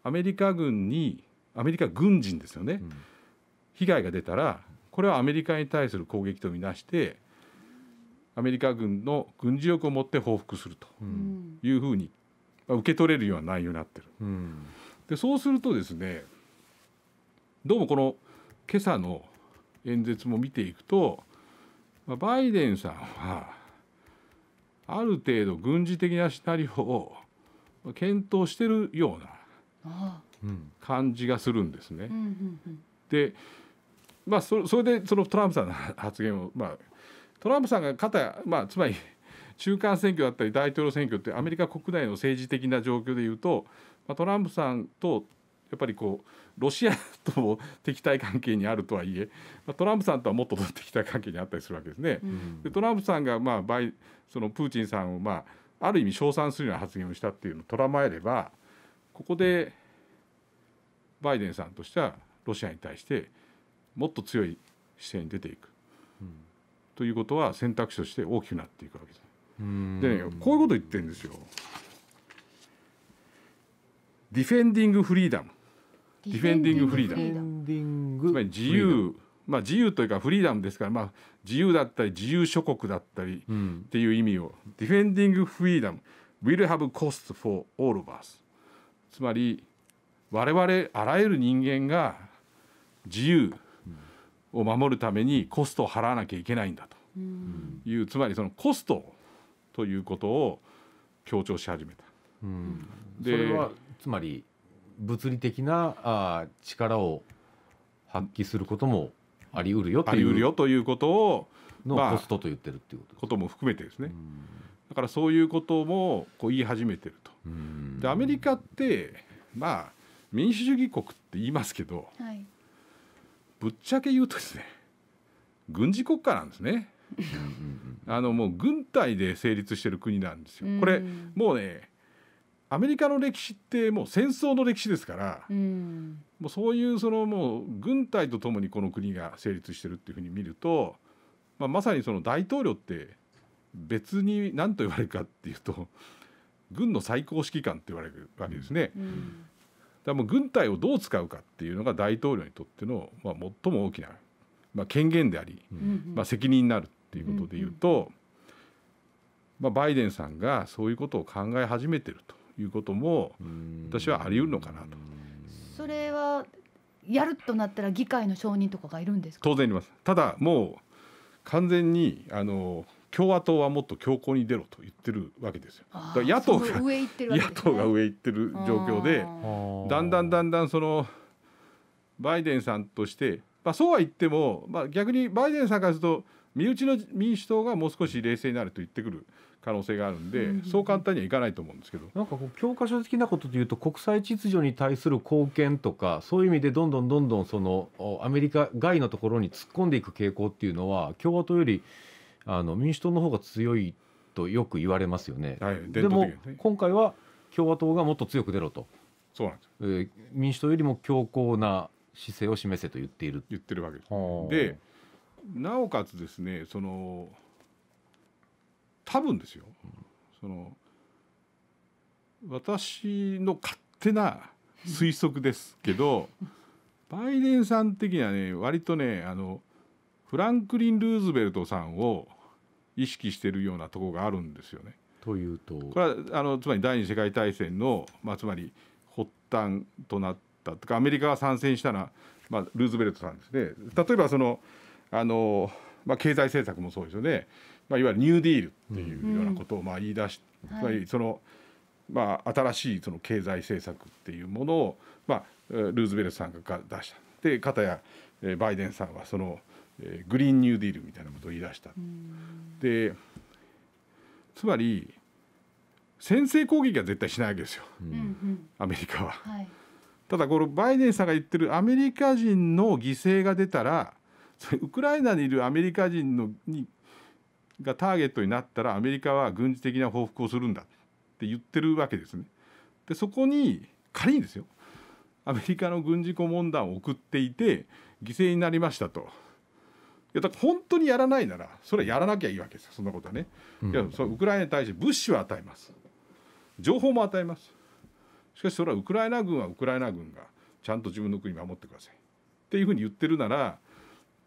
アメリカ軍にアメリカ軍人ですよね、被害が出たらこれはアメリカに対する攻撃とみなしてアメリカ軍の軍事力を持って報復するというふうに、まあ、受け取れるような内容になってる。うん、でそうするとですねどうもこの今朝の演説も見ていくと、まあ、バイデンさんはある程度軍事的なシナリオを検討してるような感じがするんですね。でまあそそれでそのトランプさんの発言を、まあ、トランプさんが肩、まあ、つまり中間選挙だったり大統領選挙ってアメリカ国内の政治的な状況でいうと、まあ、トランプさんとやっぱりこうロシアとも敵対関係にあるとはいえ、まあ、トランプさんとはもっと敵対関係にあったりするわけですね。うん、でトランプさんが、まあ、バイそのプーチンさんを、まあ、ある意味称賛するような発言をしたっていうのをとらまえればここでバイデンさんとしてはロシアに対してもっと強い姿勢に出ていく、うん、ということは選択肢として大きくなっていくわけです。で、ね、こういうこと言ってるんですよ。ディフェンディングフリーダムディフェンディングフリーダムつまり自由まあ自由というかフリーダムですからまあ自由だったり自由諸国だったりっていう意味を、うん、ディフェンディングフリーダム will have cost for all of us つまり我々あらゆる人間が自由を守るためにコストを払わなきゃいけないんだという、うん、つまりそのコストということを強調し始めた。うん、それはつまり物理的なあ力を発揮することもありうるよというるよということをのコストと言ってるっていうこと、まあ、ことも含めてですね。だからそういうこともこう言い始めてると。でアメリカってまあ民主主義国って言いますけど、はい、ぶっちゃけ言うとですね軍事国家なんですね。あのもう軍隊で成立してる国なんですよ。これもうねアメリカの歴史ってもう戦争の歴史ですから、うん、もうそういうそのもう軍隊とともにこの国が成立してるっていうふうに見ると、まあ、まさにその大統領って別に何と言われるかっていうと <laughs> 軍の最高指揮官って言われるわけですね。うん、うん、だもう軍隊をどう使うかっていうのが大統領にとっての、まあ、最も大きな、まあ、権限であり、うん、まあ、責任になるっていうことでいうと、うんうん、まあ、バイデンさんがそういうことを考え始めてるということも私はあり得るのかなと。それはやるとなったら議会の承認とかがいるんです当然いますただもう完全にあの共和党はもっと強硬に出ろと言ってるわけですよ。野党が上行ってる、ね、野党が上行ってる状況でだんだんだんだんそのバイデンさんとして、まあ、そうは言っても、まあ、逆にバイデンさんからすると身内の民主党がもう少し冷静になると言ってくる。可能性があるんで、そう簡単にはいかないと思うんですけどなんかこう教科書的なことでいうと国際秩序に対する貢献とかそういう意味でどんどんどんどんそのアメリカ外のところに突っ込んでいく傾向っていうのは共和党よりあの民主党の方が強いとよく言われますよね。はい、でも、今回は共和党がもっと強く出ろとそうなんです、えー、民主党よりも強硬な姿勢を示せと言っている言ってるわけです。でなおかつですねその多分ですよ、その私の勝手な推測ですけど <laughs> バイデンさん的にはね割とねあのフランクリン・ルーズベルトさんを意識してるようなとこがあるんですよね。というとこれはあのつまり第二次世界大戦の、まあ、つまり発端となったとかアメリカが参戦したのは、まあ、ルーズベルトさんですね。例えばそのあの、まあ、経済政策もそうですよね。まあ、いわゆるニューディールっていうようなことをまあ言い出し、うん、つまりその、まあ、新しいその経済政策っていうものを、まあ、ルーズベルトさんが出したで片やバイデンさんはそのグリーンニューディールみたいなことを言い出した。うん、でつまり先制攻撃は絶対しないわけですよ、うん、アメリカは。はい、ただこのバイデンさんが言ってるアメリカ人の犠牲が出たらウクライナにいるアメリカ人のにがターゲットになったらアメリカは軍事的な報復をするんだって言ってるわけですね。でそこに仮にですよアメリカの軍事顧問団を送っていて犠牲になりましたと。いやだから本当にやらないならそれはやらなきゃいいわけですよそんなことはね。いやそウクライナに対して物資を与えます情報も与えますしかしそれはウクライナ軍はウクライナ軍がちゃんと自分の国守ってくださいっていうふうに言ってるなら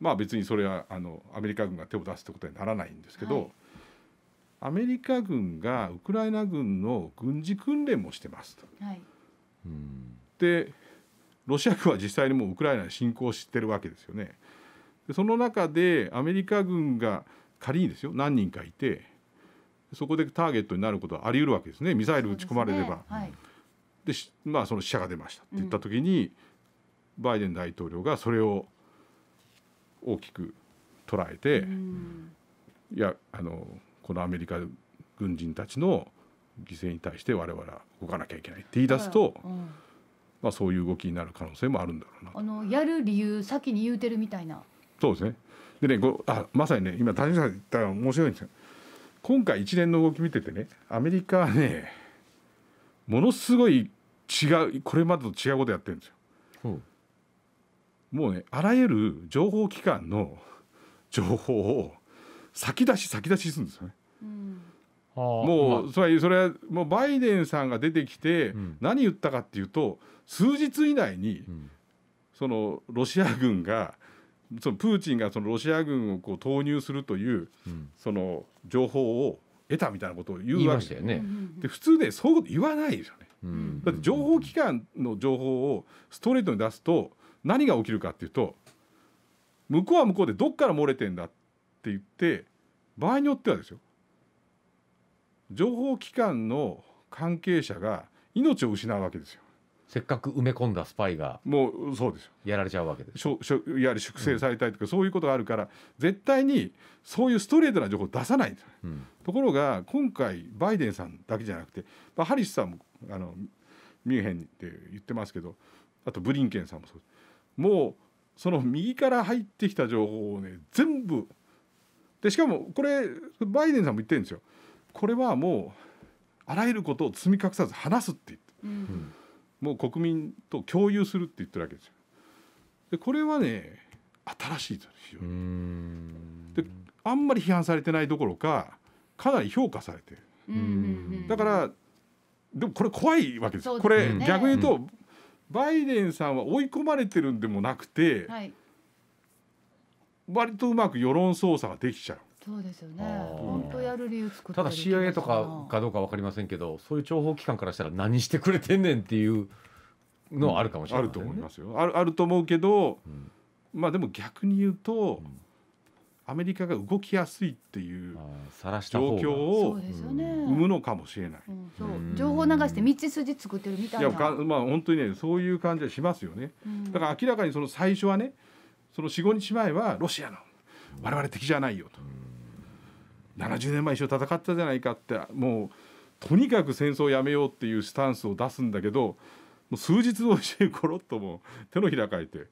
まあ別にそれはあのアメリカ軍が手を出すってことにはならないんですけど、はい、アメリカ軍がウクライナ軍の軍事訓練もしてますと。はい、でロシア軍は実際にもうウクライナに侵攻してるわけですよね。でその中でアメリカ軍が仮にですよ何人かいてそこでターゲットになることはあり得るわけですねミサイル撃ち込まれれば。で、ねはいで、まあその死者が出ましたって言った時に、うん、バイデン大統領がそれを大きく捉えて、うん、いやあのこのアメリカ軍人たちの犠牲に対して我々は動かなきゃいけないって言い出すと、うん、まあ、そういう動きになる可能性もあるんだろうなあのやる理由先に言うてるみたいなそうですねでねごあまさにね今谷さん言ったら面白いんですよ今回一連の動き見ててねアメリカはねものすごい違うこれまでと違うことやってるんですよもうねあらゆる情報機関の <laughs> 情報を先出し先出しするんですよね。うんもうそれそれもうバイデンさんが出てきて何言ったかっていうと数日以内にそのロシア軍がそのプーチンがそのロシア軍をこう投入するというその情報を得たみたいなことを言うわけで,、ね、で普通ねそういうこと言わないですよね。だって情報機関の情報をストレートに出すと何が起きるかっていうと向こうは向こうでどっから漏れてんだって言って場合によってはですよ情報機関の関係者が命を失うわけですよ。せっかく埋め込んだスパイがもうそうですよやられちゃうわけですしょしょやはり粛清されたりとか、うん、そういうことがあるから絶対にそういうストレートな情報を出さないうん、ところが今回バイデンさんだけじゃなくて、まあ、ハリスさんもあのミュンヘンって言ってますけどあとブリンケンさんもそうですもうその右から入ってきた情報をね全部でしかもこれバイデンさんも言ってるんですよこれはもうあらゆることを積み隠さず話すって言って、うん、もう国民と共有するって言ってるわけですよ。でこれはね新しいですよ。であんまり批判されてないどころかかなり評価されてる。だからでもこれ怖いわけですこれ、逆に言うと、バイデンさんは追い込まれてるんでもなくて、はい、割とうまく世論操作ができちゃう。そうですよね。本当やる理由作っただ CIA とかかどうかわかりませんけど、そういう諜報機関からしたら何してくれてんねんっていうのはあるかもしれない、ねうん、あると思いますよ。あるあると思うけど、うん、まあでも逆に言うと、うん、アメリカが動きやすいっていう状況を生むのかもしれない。そう、情報流して道筋作ってるみたいな。いやまあ本当にねそういう感じはしますよね。だから明らかにその最初はねその四五日前はロシアの我々敵じゃないよと、七十年前一緒戦ったじゃないかってもうとにかく戦争をやめようっていうスタンスを出すんだけどもう数日後うちにコ <laughs> ロッとも手のひらかいて。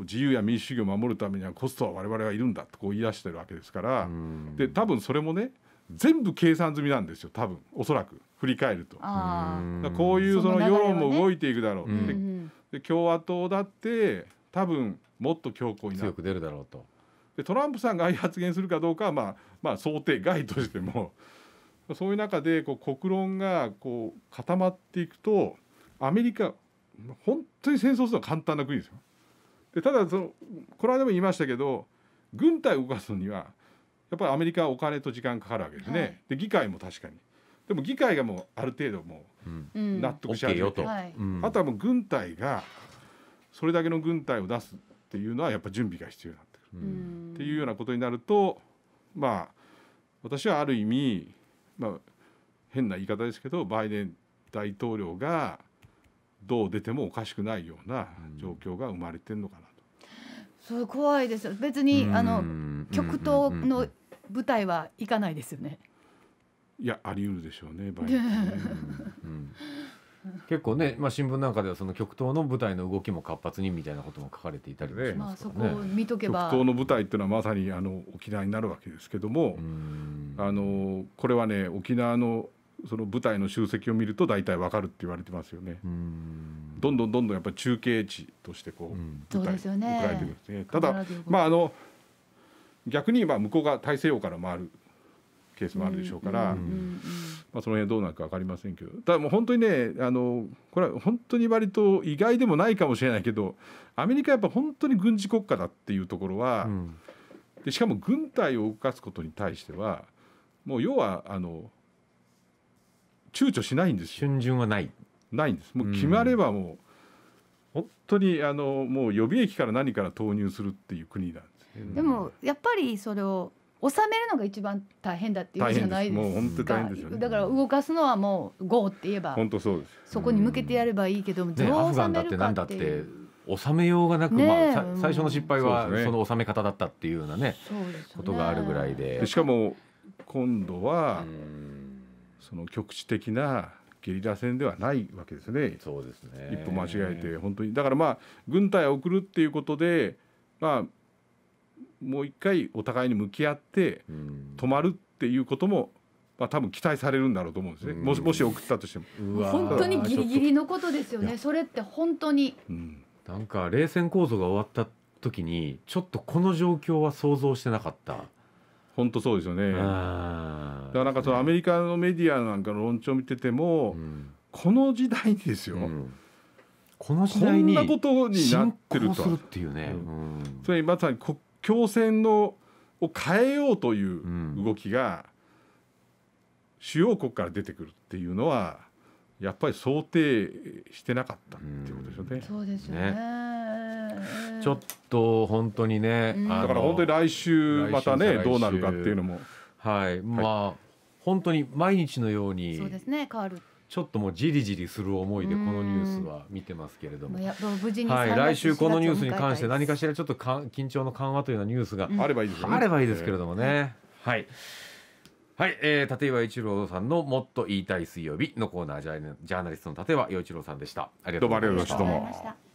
自由や民主主義を守るためにはコストは我々はいるんだとこう言い出してるわけですからで多分それもね全部計算済みなんですよ多分おそらく振り返るとこういうその世論も動いていくだろう、ね、で共和党だって多分もっと強硬になる強く出るだろうとでトランプさんがああいう発言するかどうかは、まあ、まあ想定外としても <laughs> そういう中でこう国論がこう固まっていくとアメリカ本当に戦争するのは簡単な国ですよ。でただそのこの間も言いましたけど軍隊を動かすにはやっぱりアメリカはお金と時間かかるわけですね、はい、で議会も確かにでも議会がもうある程度もう納得し始めて、うん、あとはもう軍隊がそれだけの軍隊を出すっていうのはやっぱ準備が必要になってくる、うん、っていうようなことになるとまあ私はある意味、まあ、変な言い方ですけどバイデン大統領がどう出てもおかしくないような状況が生まれてるのかそう怖いです。別にあの極東の舞台は行かないですよね。いやあり得るでしょうね。場 <laughs> 合ねうん結構ね、まあ、新聞なんかではその極東の舞台の動きも活発にみたいなことも書かれていたりしますからね。まあ、そこを見とけば極東の舞台っていうのはまさにあの沖縄になるわけですけどもあのこれはね沖縄のその部隊の集積を見ると大体わかるって言われてますよね。どんどんどんどんやっぱり中継地としてこう舞台、うんね、てるんですね。ただまああの逆にまあ向こうが大西洋から回るケースもあるでしょうから、まあその辺どうなるかわかりませんけど、ただもう本当にねあのこれは本当に割と意外でもないかもしれないけど、アメリカやっぱ本当に軍事国家だっていうところは、でしかも軍隊を動かすことに対してはもう要はあの躊躇しないんです春巡はないないんですもう決まればもう、本当にあのもう予備役から何から投入するっていう国なんです、ね、でもやっぱりそれを収めるのが一番大変だっていうじゃないですかです、ね、だから動かすのはもうゴーって言えば本当そうですそこに向けてやればいいけども、ね、アフガンだってなんだって収めようがなく、ね、まあ、最初の失敗はその収め方だったっていうようなねことがあるぐらいでしかも今度は、うんその局地的なゲリラ戦ではないわけですね。そうですね一歩間違えて本当にだからまあ軍隊を送るっていうことで、まあ、もう一回お互いに向き合って止まるっていうことも、まあ、多分期待されるんだろうと思うんですね、もしもし送ったとしても。本当にギリギリのことですよねそれって本当に、うん、なんか冷戦構造が終わった時にちょっとこの状況は想像してなかった。本当そうですよねだからなんかそのアメリカのメディアなんかの論調を見てても、うん、この時代にですよ、うん、この時代にこんなことになってるとっていうね、つまりまさに国境線のを変えようという動きが主要国から出てくるっていうのはやっぱり想定してなかったっていうことですよね。そうですよねねちょっと本当にね、だから本当に来週またねどうなるかっていうのもはい、まあ本当に毎日のようにそうですね変わるちょっともうじりじりする思いでこのニュースは見てますけれども、はい、来週このニュースに関して何かしらちょっとか緊張の緩和というようなニュースがあればいいです、ね、あればいいですけれどもね、はい。はい、えー、立岩一郎さんのもっと言いたい水曜日のコーナージャーナリストの立岩陽一郎さんでした。ありがとうございました。